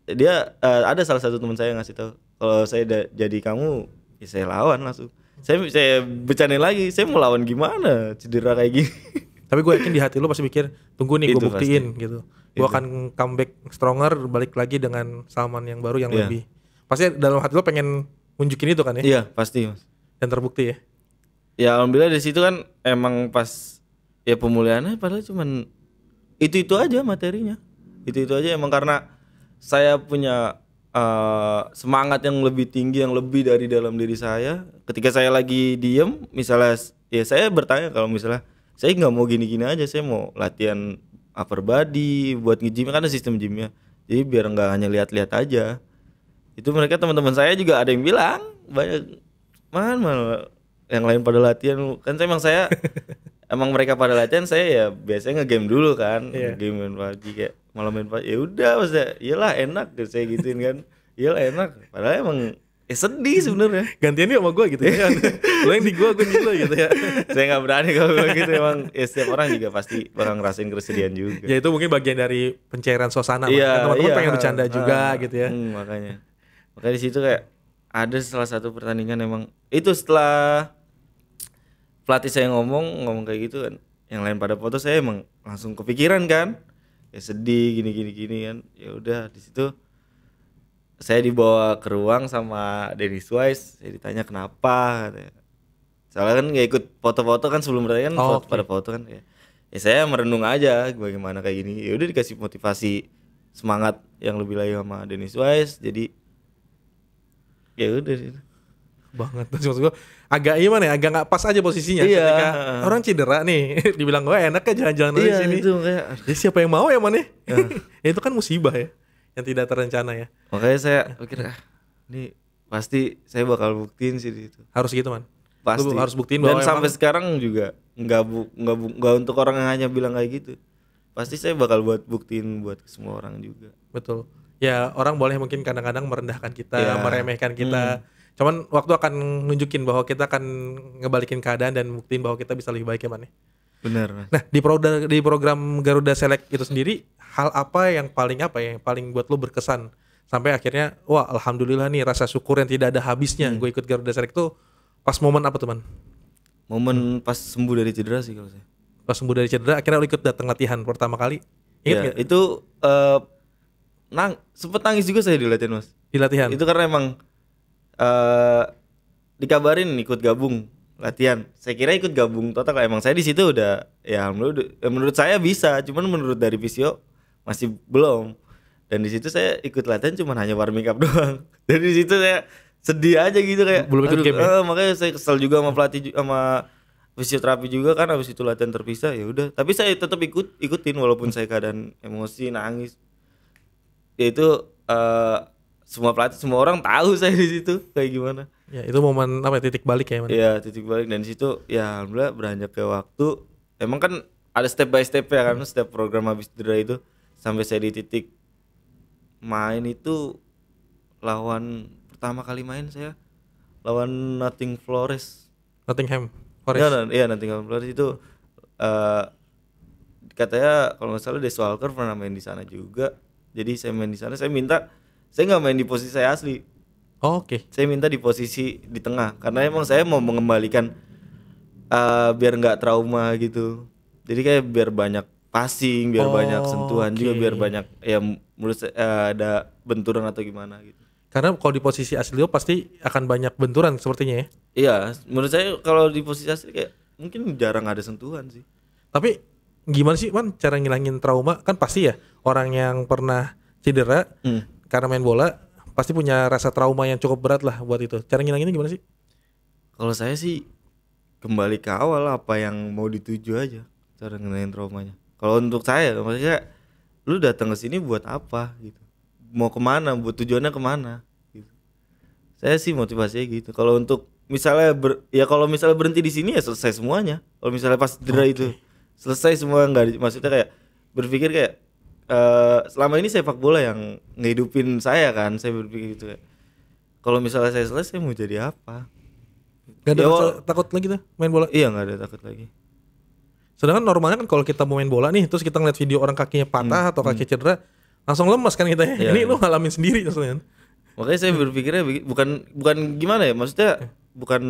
dia uh, ada salah satu teman saya yang ngasih tahu kalau saya jadi kamu ya saya lawan langsung saya saya bercanda lagi saya mau lawan gimana cedera kayak gini *laughs* Tapi gue yakin di hati lu pasti mikir, tunggu nih gue buktiin pasti. gitu. Gue akan comeback stronger, balik lagi dengan Salman yang baru yang yeah. lebih. Pasti dalam hati lu pengen nunjukin itu kan ya? Iya yeah, pasti mas. Dan terbukti ya? Ya alhamdulillah dari situ kan emang pas ya pemulihannya padahal cuman itu itu aja materinya. Itu itu aja emang karena saya punya uh, semangat yang lebih tinggi yang lebih dari dalam diri saya ketika saya lagi diem misalnya ya saya bertanya kalau misalnya saya nggak mau gini-gini aja saya mau latihan upper body buat nge-gym kan ada sistem gymnya jadi biar nggak hanya lihat-lihat aja itu mereka teman-teman saya juga ada yang bilang banyak man man yang lain pada latihan kan saya emang saya *laughs* emang mereka pada latihan saya ya biasanya ngegame dulu kan yeah. Iya. game main kayak malam main pagi ya udah maksudnya iyalah enak saya gituin kan iyalah enak padahal emang eh sedih sebenarnya gantian yuk sama gue gitu ya lo *laughs* yang di gue gue gitu gitu ya saya nggak berani kalau gue gitu emang ya setiap orang juga pasti bakal ngerasain kesedihan juga ya itu mungkin bagian dari pencairan suasana iya, kan teman-teman iya, pengen bercanda juga uh, gitu ya hmm, makanya makanya di situ kayak ada salah satu pertandingan emang itu setelah pelatih saya ngomong ngomong kayak gitu kan yang lain pada foto saya emang langsung kepikiran kan ya sedih gini gini gini kan ya udah di situ saya dibawa ke ruang sama Dennis Wise saya ditanya kenapa soalnya kan nggak ikut foto-foto kan sebelum bertanya kan oh, foto, okay. pada foto kan ya. ya saya merenung aja bagaimana kayak gini ya udah dikasih motivasi semangat yang lebih lagi sama Dennis Wise jadi ya udah banget terus maksud gue agak gimana ya agak nggak pas aja posisinya iya. ketika orang cedera nih *laughs* dibilang gue enak ya jalan-jalan iya, di sini itu, kayak... ya siapa yang mau ya mana ya? Iya. *laughs* ya. itu kan musibah ya yang tidak terencana ya makanya saya *laughs* pikir ah ini pasti saya bakal buktiin sih itu harus gitu man pasti Lu harus buktiin dan sampai emang... sekarang juga nggak bu nggak bu nggak untuk orang yang hanya bilang kayak gitu pasti saya bakal buat buktiin buat semua orang juga betul ya orang boleh mungkin kadang-kadang merendahkan kita ya. meremehkan kita hmm cuman waktu akan nunjukin bahwa kita akan ngebalikin keadaan dan buktiin bahwa kita bisa lebih baik ya man ya? Benar. Nah, di program di program Garuda Select itu sendiri hal apa yang paling apa ya, yang paling buat lo berkesan sampai akhirnya wah alhamdulillah nih rasa syukur yang tidak ada habisnya hmm. gue ikut Garuda Select tuh pas momen apa teman? Momen pas sembuh dari cedera sih kalau saya. Pas sembuh dari cedera akhirnya lo ikut datang latihan pertama kali. Iya, ya, itu uh, nang sempet nangis juga saya di latihan mas. Di latihan. Itu karena emang uh, dikabarin ikut gabung latihan. Saya kira ikut gabung total kalau emang saya di situ udah ya menurut ya menurut saya bisa, cuman menurut dari visio masih belum. Dan di situ saya ikut latihan cuman hanya warming up *laughs* doang. Dan di situ saya sedih aja gitu kayak belum ikut game. Ya? Eh, makanya saya kesel juga sama pelatih sama fisioterapi juga kan habis itu latihan terpisah ya udah tapi saya tetap ikut ikutin walaupun saya keadaan emosi nangis yaitu uh, semua pelatih semua orang tahu *laughs* saya di situ kayak gimana Ya, itu momen apa ya, titik balik ya, Iya, titik balik dan di situ ya alhamdulillah beranjak ke waktu emang kan ada step by step ya kan hmm. setiap program habis cedera itu sampai saya di titik main itu lawan pertama kali main saya lawan Nothing Flores. Nottingham Forest. Iya, iya Nottingham Forest itu uh, katanya kalau nggak salah Des Walker pernah main di sana juga. Jadi saya main di sana, saya minta saya nggak main di posisi saya asli Oh, Oke. Okay. Saya minta di posisi di tengah karena emang saya mau mengembalikan uh, biar nggak trauma gitu. Jadi kayak biar banyak passing, biar oh, banyak sentuhan okay. juga, biar banyak ya menurut saya uh, ada benturan atau gimana gitu. Karena kalau di posisi asli pasti akan banyak benturan sepertinya ya. Iya, menurut saya kalau di posisi asli kayak mungkin jarang ada sentuhan sih. Tapi gimana sih man cara ngilangin trauma? Kan pasti ya orang yang pernah cedera hmm. karena main bola pasti punya rasa trauma yang cukup berat lah buat itu. Cara ngilanginnya gimana sih? Kalau saya sih kembali ke awal apa yang mau dituju aja cara ngenain traumanya. Kalau untuk saya maksudnya lu datang ke sini buat apa gitu? Mau kemana? Buat tujuannya kemana? Gitu. Saya sih motivasinya gitu. Kalau untuk misalnya ber, ya kalau misalnya berhenti di sini ya selesai semuanya. Kalau misalnya pas cedera okay. itu selesai semua nggak maksudnya kayak berpikir kayak uh, selama ini sepak bola yang ngehidupin saya kan saya berpikir gitu kalau misalnya saya selesai saya mau jadi apa Gak ada ya, masalah, takut lagi tuh main bola iya gak ada takut lagi sedangkan normalnya kan kalau kita mau main bola nih terus kita ngeliat video orang kakinya patah hmm, atau kaki hmm. cedera langsung lemas kan kita ya, iya, ini ya. lu ngalamin sendiri maksudnya makanya saya berpikirnya bukan bukan gimana ya maksudnya iya. bukan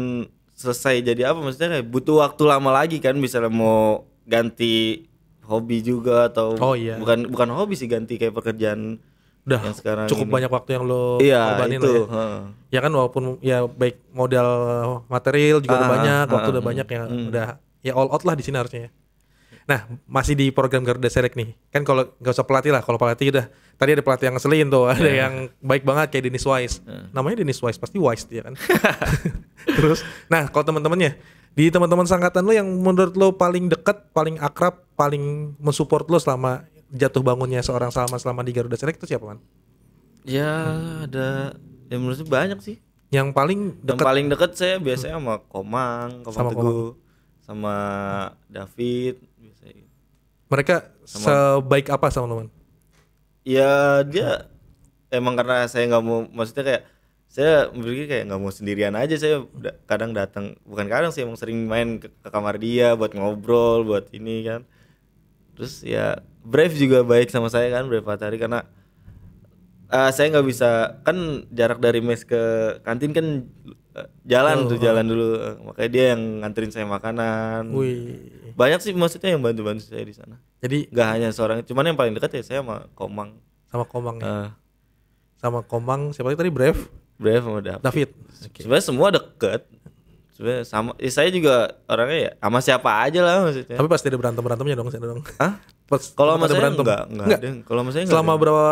selesai jadi apa maksudnya kayak butuh waktu lama lagi kan misalnya mau ganti hobi juga atau oh, iya. bukan bukan hobi sih ganti kayak pekerjaan udah yang sekarang cukup ini. banyak waktu yang lo iya, korbanin itu. ya. Hmm. Ya kan walaupun ya baik modal material juga ah, udah banyak, ah, waktu ah, udah banyak yang hmm. udah ya all out lah di sini harusnya. Ya. Nah, masih di program Garuda Select nih. Kan kalau nggak usah pelatih lah, kalau pelatih udah tadi ada pelatih yang ngeselin tuh, ada iya. yang baik banget kayak Dennis Wise. Yeah. Namanya Dennis Wise, pasti Wise dia kan. *laughs* Terus, nah kalau teman-temannya di teman-teman sangkatan lo yang menurut lo paling dekat paling akrab, paling mensupport lo selama jatuh bangunnya seorang Salma selama di Garuda Select itu siapa man? Ya hmm. ada, ya menurut banyak sih. Yang paling deket. Yang paling dekat saya biasanya sama Komang, Komang sama Teguh, Komang. sama David biasanya. Gitu. Mereka sama, sebaik apa sama lo man? Ya dia emang karena saya nggak mau, maksudnya kayak saya memiliki kayak nggak mau sendirian aja saya kadang datang bukan kadang sih emang sering main ke, ke kamar dia buat ngobrol buat ini kan terus ya Brave juga baik sama saya kan Brave hari karena uh, saya nggak bisa kan jarak dari mes ke kantin kan uh, jalan oh, tuh jalan ah. dulu makanya dia yang nganterin saya makanan banyak sih maksudnya yang bantu-bantu saya di sana jadi nggak hanya seorang cuman yang paling dekat ya saya sama Komang sama Komang uh, ya. Eh. sama Komang siapa tadi Brave Brave sama David. David. Okay. Sebenarnya semua deket. Sebenarnya sama ya saya juga orangnya ya sama siapa aja lah maksudnya. Tapi pasti ada berantem berantemnya dong, saya dong. Hah? Pas kalau masih berantem. enggak, enggak, enggak. ada. Kalau sama nggak. enggak. Selama berapa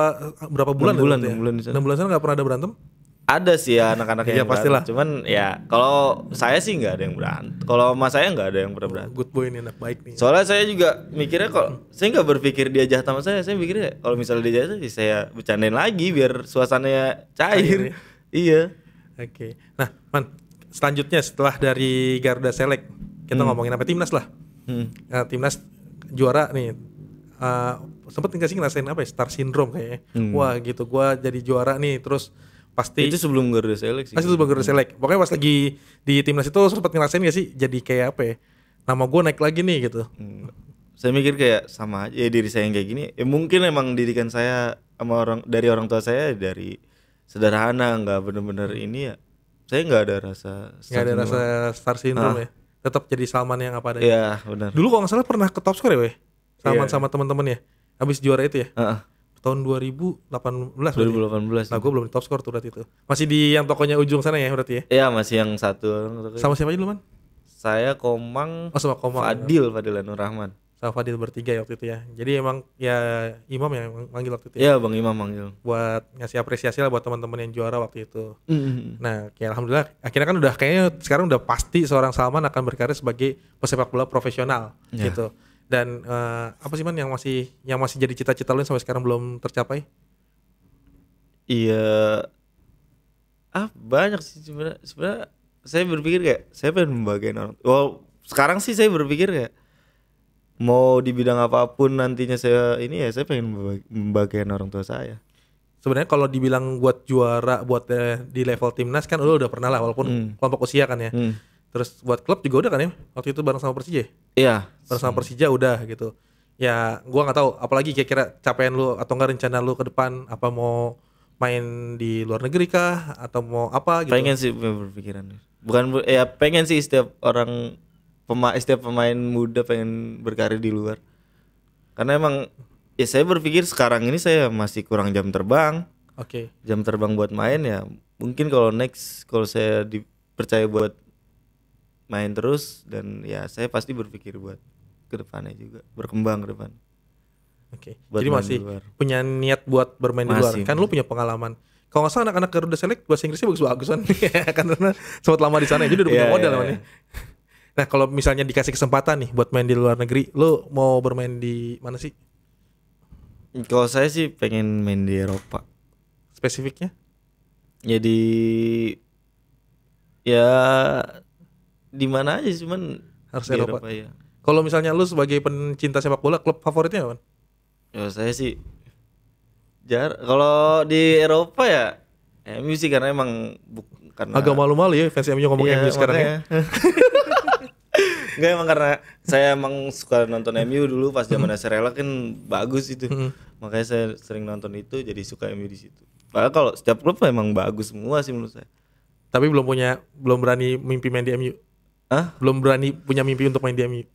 berapa bulan? Enam bulan, ya? bulan. Enam bulan saya enggak pernah ada berantem? Ada sih ya anak anaknya *laughs* yang. Iya pastilah. Cuman ya kalau saya sih nggak ada yang berantem. Kalau mas saya nggak ada yang pernah berantem. Good boy ini anak baik nih. Soalnya saya juga mikirnya kalau saya nggak berpikir dia jahat sama saya, saya mikirnya kalau misalnya dia jahat saya bercandain lagi biar suasananya cair. cair iya. Iya. Oke. Okay. Nah, Man, selanjutnya setelah dari Garuda Select, kita hmm. ngomongin apa timnas lah. Hmm. Nah, timnas juara nih. Uh, sempet nggak sih ngerasain apa ya star syndrome kayaknya hmm. wah gitu gue jadi juara nih terus pasti itu sebelum Garuda Select sih pasti sebelum Garuda Select pokoknya pas lagi di timnas itu sempet ngerasain gak sih jadi kayak apa ya nama gue naik lagi nih gitu hmm. saya mikir kayak sama aja ya diri saya yang kayak gini ya mungkin emang didikan saya sama orang dari orang tua saya dari sederhana nggak bener-bener ini ya saya nggak ada rasa nggak ada rasa star syndrome ah. ya tetap jadi Salman yang apa adanya. Iya benar. Dulu kalau nggak salah pernah ke top score ya, weh. Salman yeah. sama teman-teman ya. Habis juara itu ya. Uh-uh. Tahun 2018. 2018. Berarti. Ya? Nah gue belum di top score tuh berarti itu. Masih di yang tokonya ujung sana ya berarti ya. Iya masih yang satu. Sama siapa aja lu man? Saya Komang. Oh sama Komang. Fadil Fadilan Rahman sama Fadil bertiga ya waktu itu ya. Jadi emang ya Imam yang ya manggil waktu itu. Ya. Iya, ya. Bang Imam manggil. Buat ngasih apresiasi lah buat teman-teman yang juara waktu itu. Mm-hmm. Nah, ya alhamdulillah akhirnya kan udah kayaknya sekarang udah pasti seorang Salman akan berkarir sebagai pesepak bola profesional yeah. gitu. Dan uh, apa sih man yang masih yang masih jadi cita-cita lu sampai sekarang belum tercapai? Iya. Ah, banyak sih sebenarnya. Sebenarnya saya berpikir kayak saya pengen membagian orang. Wow, sekarang sih saya berpikir kayak mau di bidang apapun nantinya saya ini ya saya pengen membagikan orang tua saya sebenarnya kalau dibilang buat juara buat eh, di level timnas kan lu udah pernah lah walaupun hmm. kelompok usia kan ya hmm. terus buat klub juga udah kan ya waktu itu bareng sama Persija ya? iya bareng sama Persija udah gitu ya gua nggak tahu apalagi kira-kira capaian lu atau enggak rencana lu ke depan apa mau main di luar negeri kah atau mau apa gitu pengen sih berpikiran bukan ya pengen sih setiap orang Pemain setiap pemain muda pengen berkarir di luar karena emang ya saya berpikir sekarang ini saya masih kurang jam terbang oke okay. jam terbang buat main ya mungkin kalau next kalau saya dipercaya buat main terus dan ya saya pasti berpikir buat kedepannya juga berkembang ke depan oke okay. jadi masih punya niat buat bermain masih, di luar kan masih. lu punya pengalaman kalau nggak salah anak-anak Garuda Select bahasa Inggrisnya bagus-bagusan *laughs* karena sempat lama di sana jadi udah punya yeah, modal yeah. Nah, kalau misalnya dikasih kesempatan nih buat main di luar negeri, lo mau bermain di mana sih? Kalau saya sih pengen main di Eropa. Spesifiknya? Jadi ya di mana aja cuman harus di Eropa. Eropa ya. Kalau misalnya lo sebagai pencinta sepak bola, klub favoritnya apa? Ya saya sih jar kalau di Eropa ya MU sih karena emang bukan karena agak malu-malu ya fans MU ngomong MU iya, sekarang ya. *laughs* Enggak emang karena saya emang suka nonton MU dulu pas zaman Serela kan bagus itu. Hmm. Makanya saya sering nonton itu jadi suka MU di situ. Padahal kalau setiap klub emang bagus semua sih menurut saya. Tapi belum punya belum berani mimpi main di MU. Hah? Belum berani punya mimpi untuk main di MU.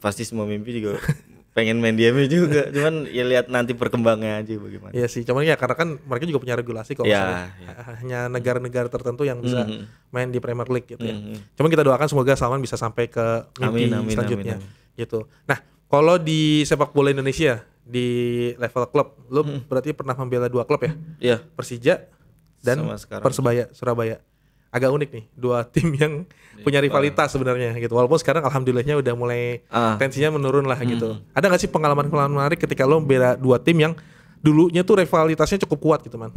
Pasti semua mimpi juga *laughs* pengen main di MU e juga cuman ya lihat nanti perkembangannya aja bagaimana Iya sih cuman ya karena kan mereka juga punya regulasi kalau ya, ya. hanya negara-negara tertentu yang bisa mm -hmm. main di Premier League gitu ya mm -hmm. cuman kita doakan semoga Salman bisa sampai ke mimpi amin, amin, selanjutnya amin, amin. gitu nah kalau di sepak bola Indonesia di level klub lu mm -hmm. berarti pernah membela dua klub ya Iya Persija dan Persebaya Surabaya agak unik nih dua *laughs* tim yang iya. punya rivalitas sebenarnya gitu walaupun sekarang alhamdulillahnya udah mulai ah. tensinya menurun lah gitu. hmm. gitu ada nggak sih pengalaman pengalaman menarik ketika lo beda dua tim yang dulunya tuh rivalitasnya cukup kuat gitu man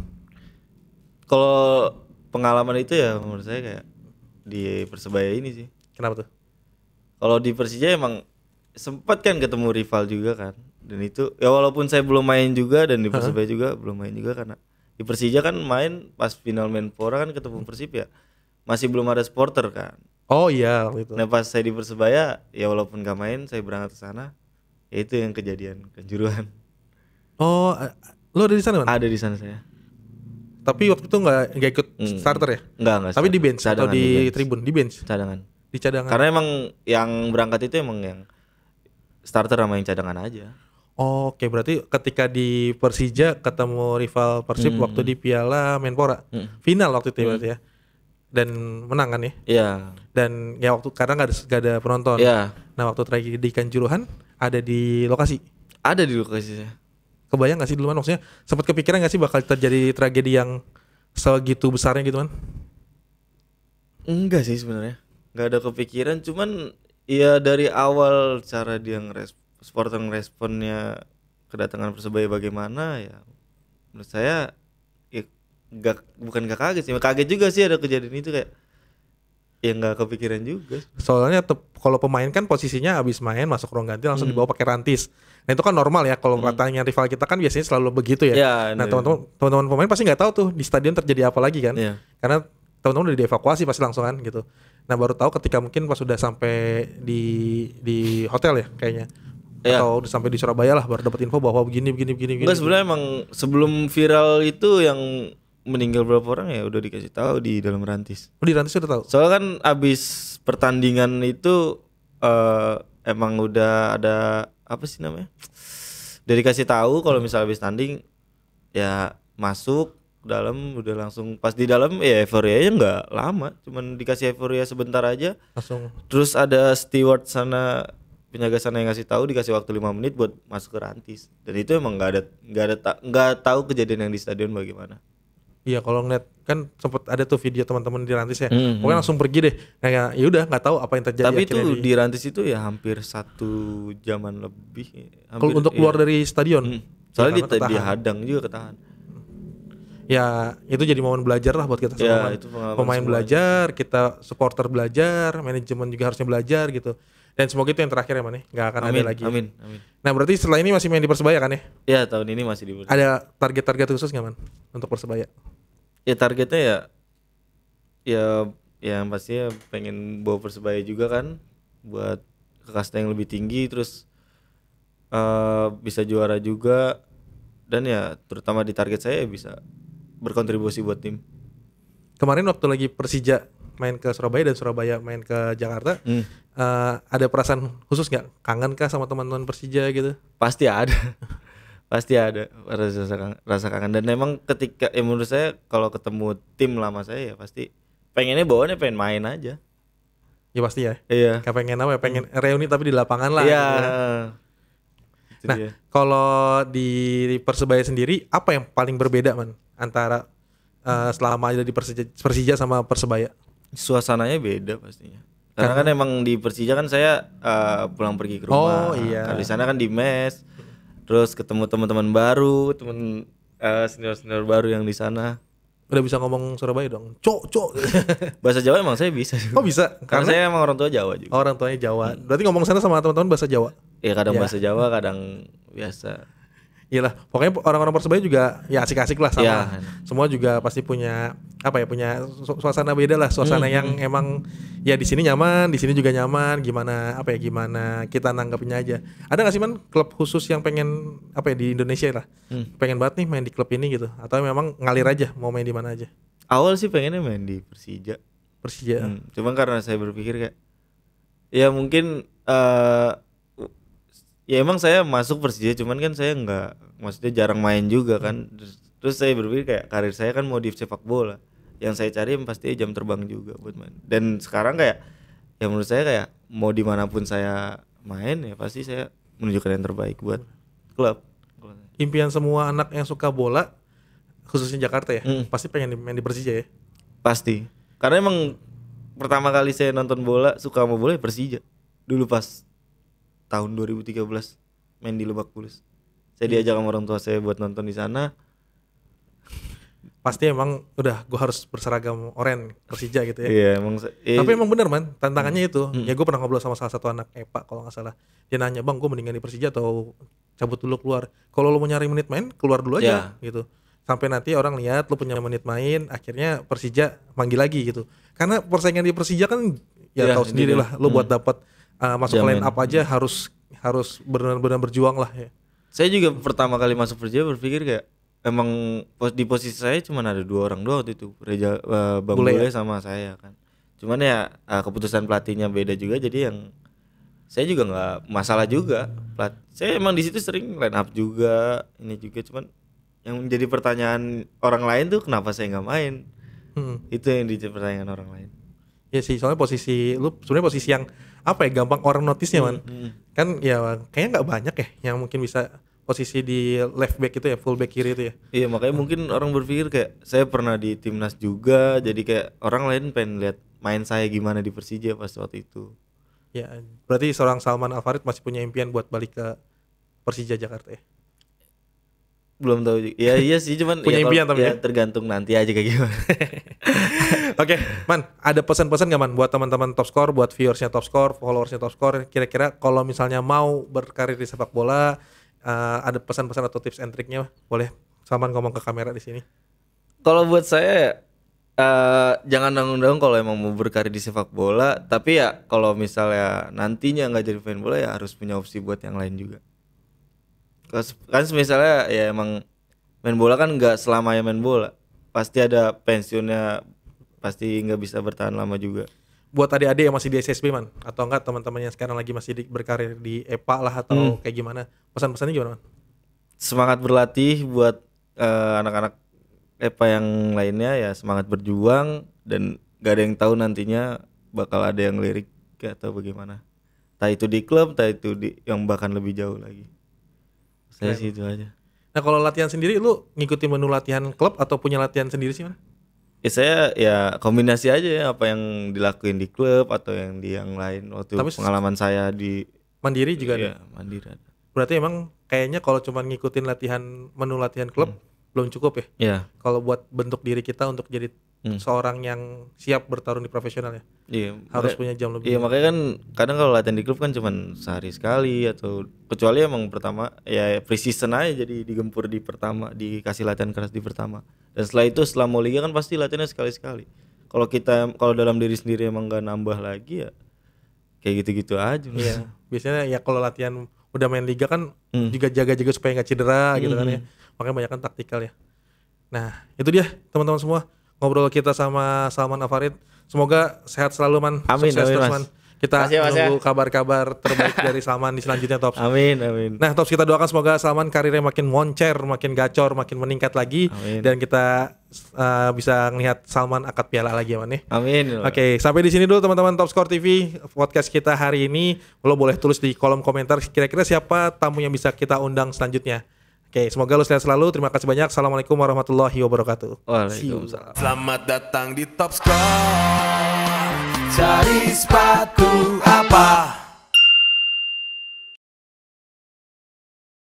kalau pengalaman itu ya menurut saya kayak di persebaya ini sih kenapa tuh kalau di Persija emang sempat kan ketemu rival juga kan dan itu ya walaupun saya belum main juga dan di persebaya huh? juga belum main juga karena di Persija kan main pas final Menpora kan ketemu Persib ya masih belum ada supporter kan. Oh iya itu. Nah pas saya di Persebaya ya walaupun gak main saya berangkat ke sana ya itu yang kejadian kejuruan Oh lo ada di sana kan Ada di sana saya. Tapi waktu itu nggak nggak ikut hmm. starter ya? Nggak nggak. Tapi di bench cadangan, atau di, di bench. tribun di bench. Cadangan. Di cadangan. Karena emang yang berangkat itu emang yang starter sama yang cadangan aja. Oh, Oke, okay. berarti ketika di Persija ketemu rival Persib hmm. waktu di Piala Menpora, hmm. final waktu itu ya, hmm. berarti ya dan menang kan ya? Iya. Dan ya waktu karena nggak ada, gak ada penonton. Iya. Nah waktu tragedi Kanjuruhan ada di lokasi. Ada di lokasi ya Kebayang gak sih dulu maksudnya sempat kepikiran gak sih bakal terjadi tragedi yang segitu besarnya gitu kan? Enggak sih sebenarnya. Nggak ada kepikiran cuman ya dari awal cara dia ngerespon supporter ngeresponnya kedatangan persebaya bagaimana ya menurut saya gak bukan gak kaget sih kaget juga sih ada kejadian itu kayak ya nggak kepikiran juga soalnya kalau pemain kan posisinya habis main masuk ruang ganti langsung hmm. dibawa pakai rantis nah itu kan normal ya kalau hmm. katanya rival kita kan biasanya selalu begitu ya, ya nah teman-teman teman pemain pasti nggak tahu tuh di stadion terjadi apa lagi kan ya. karena teman-teman udah dievakuasi pasti langsung kan gitu nah baru tahu ketika mungkin pas sudah sampai di di hotel ya kayaknya ya. atau udah sampai di Surabaya lah baru dapat info bahwa begini begini begini. begini sebenarnya emang sebelum viral itu yang meninggal berapa orang ya udah dikasih tahu di dalam rantis. Oh, di rantis udah tahu. Soalnya kan abis pertandingan itu uh, emang udah ada apa sih namanya? Udah dikasih tahu kalau misal abis tanding ya masuk dalam udah langsung pas di dalam ya euforia nya nggak lama cuman dikasih euforia sebentar aja langsung terus ada steward sana penjaga sana yang ngasih tahu dikasih waktu lima menit buat masuk ke rantis dan itu emang nggak ada nggak ada nggak ta tahu kejadian yang di stadion bagaimana Iya kalau ngeliat kan sempat ada tuh video teman-teman di Rantis ya, mm-hmm. pokoknya hmm. langsung pergi deh. Kayak ya udah nggak tahu apa yang terjadi. Tapi itu di... di Rantis itu ya hampir satu jaman lebih. kalau untuk keluar iya. keluar dari stadion, mm. soalnya ya, di, dihadang juga ketahan. Ya itu jadi momen belajar lah buat kita ya, semua. Itu Pemain belajar, kita supporter belajar, manajemen juga harusnya belajar gitu. Dan semoga itu yang terakhir ya Mane, ya. Gak akan amin, ada lagi Amin amin. Nah berarti setelah ini masih main di Persebaya kan ya? Iya tahun ini masih di Persebaya Ada target-target khusus gak Man? Untuk Persebaya ya targetnya ya ya ya pasti ya pengen bawa persebaya juga kan buat ke kasta yang lebih tinggi terus uh, bisa juara juga dan ya terutama di target saya ya bisa berkontribusi buat tim kemarin waktu lagi Persija main ke Surabaya dan Surabaya main ke Jakarta hmm. uh, ada perasaan khusus nggak kangen kah sama teman-teman Persija gitu pasti ada pasti ada rasa kangen, rasa kangen dan memang ketika ya menurut saya kalau ketemu tim lama saya ya pasti pengennya bawaannya pengen main aja ya pasti ya iya kayak pengen apa ya pengen reuni tapi di lapangan lah iya gitu. Ya. nah kalau di persebaya sendiri apa yang paling berbeda man antara uh, selama ada di Persija, Persija sama persebaya suasananya beda pastinya karena, karena kan emang di Persija kan saya uh, pulang pergi ke rumah oh iya kalau di sana kan di mes terus ketemu teman-teman baru teman uh, eh, senior senior baru yang di sana udah bisa ngomong Surabaya dong cok cok *laughs* bahasa Jawa emang saya bisa kok oh bisa karena, karena saya emang orang tua Jawa juga oh, orang tuanya Jawa hmm. berarti ngomong sana sama teman-teman bahasa Jawa Iya kadang ya. bahasa Jawa kadang biasa Iyalah, pokoknya orang-orang persebaya juga ya asik-asik lah sama. Ya. Semua juga pasti punya apa ya punya suasana beda lah suasana hmm. yang hmm. emang ya di sini nyaman di sini juga nyaman gimana apa ya gimana kita nanggapinnya aja ada nggak sih man klub khusus yang pengen apa ya di Indonesia lah hmm. pengen banget nih main di klub ini gitu atau memang ngalir aja mau main di mana aja awal sih pengennya main di Persija Persija hmm. cuman karena saya berpikir kayak ya mungkin uh, ya emang saya masuk Persija cuman kan saya nggak maksudnya jarang main juga kan terus saya berpikir kayak karir saya kan mau di sepak bola yang saya cari pasti jam terbang juga buat main dan sekarang kayak yang menurut saya kayak mau dimanapun saya main ya pasti saya menunjukkan yang terbaik buat klub impian semua anak yang suka bola khususnya Jakarta ya hmm. pasti pengen main di Persija ya pasti karena emang pertama kali saya nonton bola suka sama bola ya Persija dulu pas tahun 2013 main di Lebak Bulus saya hmm. diajak sama orang tua saya buat nonton di sana pasti emang udah gue harus berseragam oren Persija gitu ya. Iya emang. Eh, Tapi emang bener man, tantangannya hmm. itu. Hmm. Ya gue pernah ngobrol sama salah satu anak EPA kalau nggak salah. Dia nanya bang, gue mendingan di Persija atau cabut dulu keluar. Kalau lo mau nyari menit main, keluar dulu aja yeah. gitu. Sampai nanti orang lihat lo punya menit main, akhirnya Persija manggil lagi gitu. Karena persaingan di Persija kan ya yeah, tahu sendiri lah. Lo hmm. buat dapat uh, masuk Jaman. line up aja hmm. harus harus benar-benar berjuang lah ya. Saya juga pertama kali masuk Persija berpikir kayak emang pos di posisi saya cuma ada dua orang doang waktu itu Reja uh, eh, Bang Bule, Bule ya? sama saya kan cuman ya uh, keputusan pelatihnya beda juga jadi yang saya juga nggak masalah juga pelat saya emang di situ sering line up juga ini juga cuman yang menjadi pertanyaan orang lain tuh kenapa saya nggak main hmm. itu yang jadi pertanyaan orang lain ya sih soalnya posisi lu sebenarnya posisi yang apa ya gampang orang notisnya man hmm, hmm. kan ya kayaknya nggak banyak ya yang mungkin bisa posisi di left back itu ya full back kiri itu ya iya makanya hmm. mungkin orang berpikir kayak saya pernah di timnas juga jadi kayak orang lain pengen lihat main saya gimana di Persija pas waktu itu ya berarti seorang Salman Alfarid masih punya impian buat balik ke Persija Jakarta ya belum tahu juga. ya iya sih cuman punya ya, impian tapi ya, ya tergantung nanti aja kayak gimana *laughs* oke man ada pesan-pesan gak man buat teman-teman top score buat viewersnya top score followersnya top score kira-kira kalau misalnya mau berkarir di sepak bola uh, ada pesan-pesan atau tips and triknya boleh Salman ngomong ke kamera di sini. Kalau buat saya uh, jangan nanggung-nanggung kalau emang mau berkarir di sepak bola, tapi ya kalau misalnya nantinya nggak jadi fan bola ya harus punya opsi buat yang lain juga. Kan misalnya ya emang main bola kan nggak selamanya main bola, pasti ada pensiunnya, pasti nggak bisa bertahan lama juga buat tadi adik yang masih di SSB man atau enggak teman-teman yang sekarang lagi masih di, berkarir di EPA lah atau hmm. kayak gimana pesan-pesannya gimana man? semangat berlatih buat eh, anak-anak uh, e EPA yang lainnya ya semangat berjuang dan gak ada yang tahu nantinya bakal ada yang lirik atau bagaimana tak itu di klub tak itu di yang bahkan lebih jauh lagi saya sih itu aja nah kalau latihan sendiri lu ngikutin menu latihan klub atau punya latihan sendiri sih mana ya saya ya kombinasi aja ya apa yang dilakuin di klub atau yang di yang lain waktu Tapi pengalaman saya di mandiri juga ya. ada. mandiri ada. Berarti emang kayaknya kalau cuma ngikutin latihan menu latihan klub hmm belum cukup ya. Yeah. Kalau buat bentuk diri kita untuk jadi hmm. seorang yang siap bertarung di profesional ya. Iya. Harus makanya, punya jam lebih. Iya, ya. makanya kan kadang kalau latihan di klub kan cuman sehari sekali atau kecuali emang pertama ya pre season aja jadi digempur di pertama, dikasih latihan keras di pertama. Dan setelah itu setelah mau liga kan pasti latihannya sekali-sekali. Kalau kita kalau dalam diri sendiri emang gak nambah lagi ya kayak gitu-gitu aja. Iya. Biasanya ya kalau latihan udah main liga kan hmm. juga jaga-jaga supaya nggak cedera hmm. gitu kan hmm. ya makanya banyak kan taktikal ya nah itu dia teman-teman semua ngobrol kita sama Salman Afarid semoga sehat selalu man amin, sukses amin, terus man kita tunggu ya, ya. kabar-kabar terbaik *laughs* dari Salman di selanjutnya Tops. Amin, amin. Nah Tops kita doakan semoga Salman karirnya makin moncer, makin gacor, makin meningkat lagi amin. dan kita uh, bisa melihat Salman akad piala lagi ya Man ya. Amin. Oke, okay, sampai di sini dulu teman-teman Top Score TV podcast kita hari ini. Lo boleh tulis di kolom komentar kira-kira siapa tamu yang bisa kita undang selanjutnya. Oke, semoga lu sehat selalu. Terima kasih banyak. Assalamualaikum warahmatullahi wabarakatuh. Waalaikumsalam. Selamat datang di Top Score. Cari sepatu apa?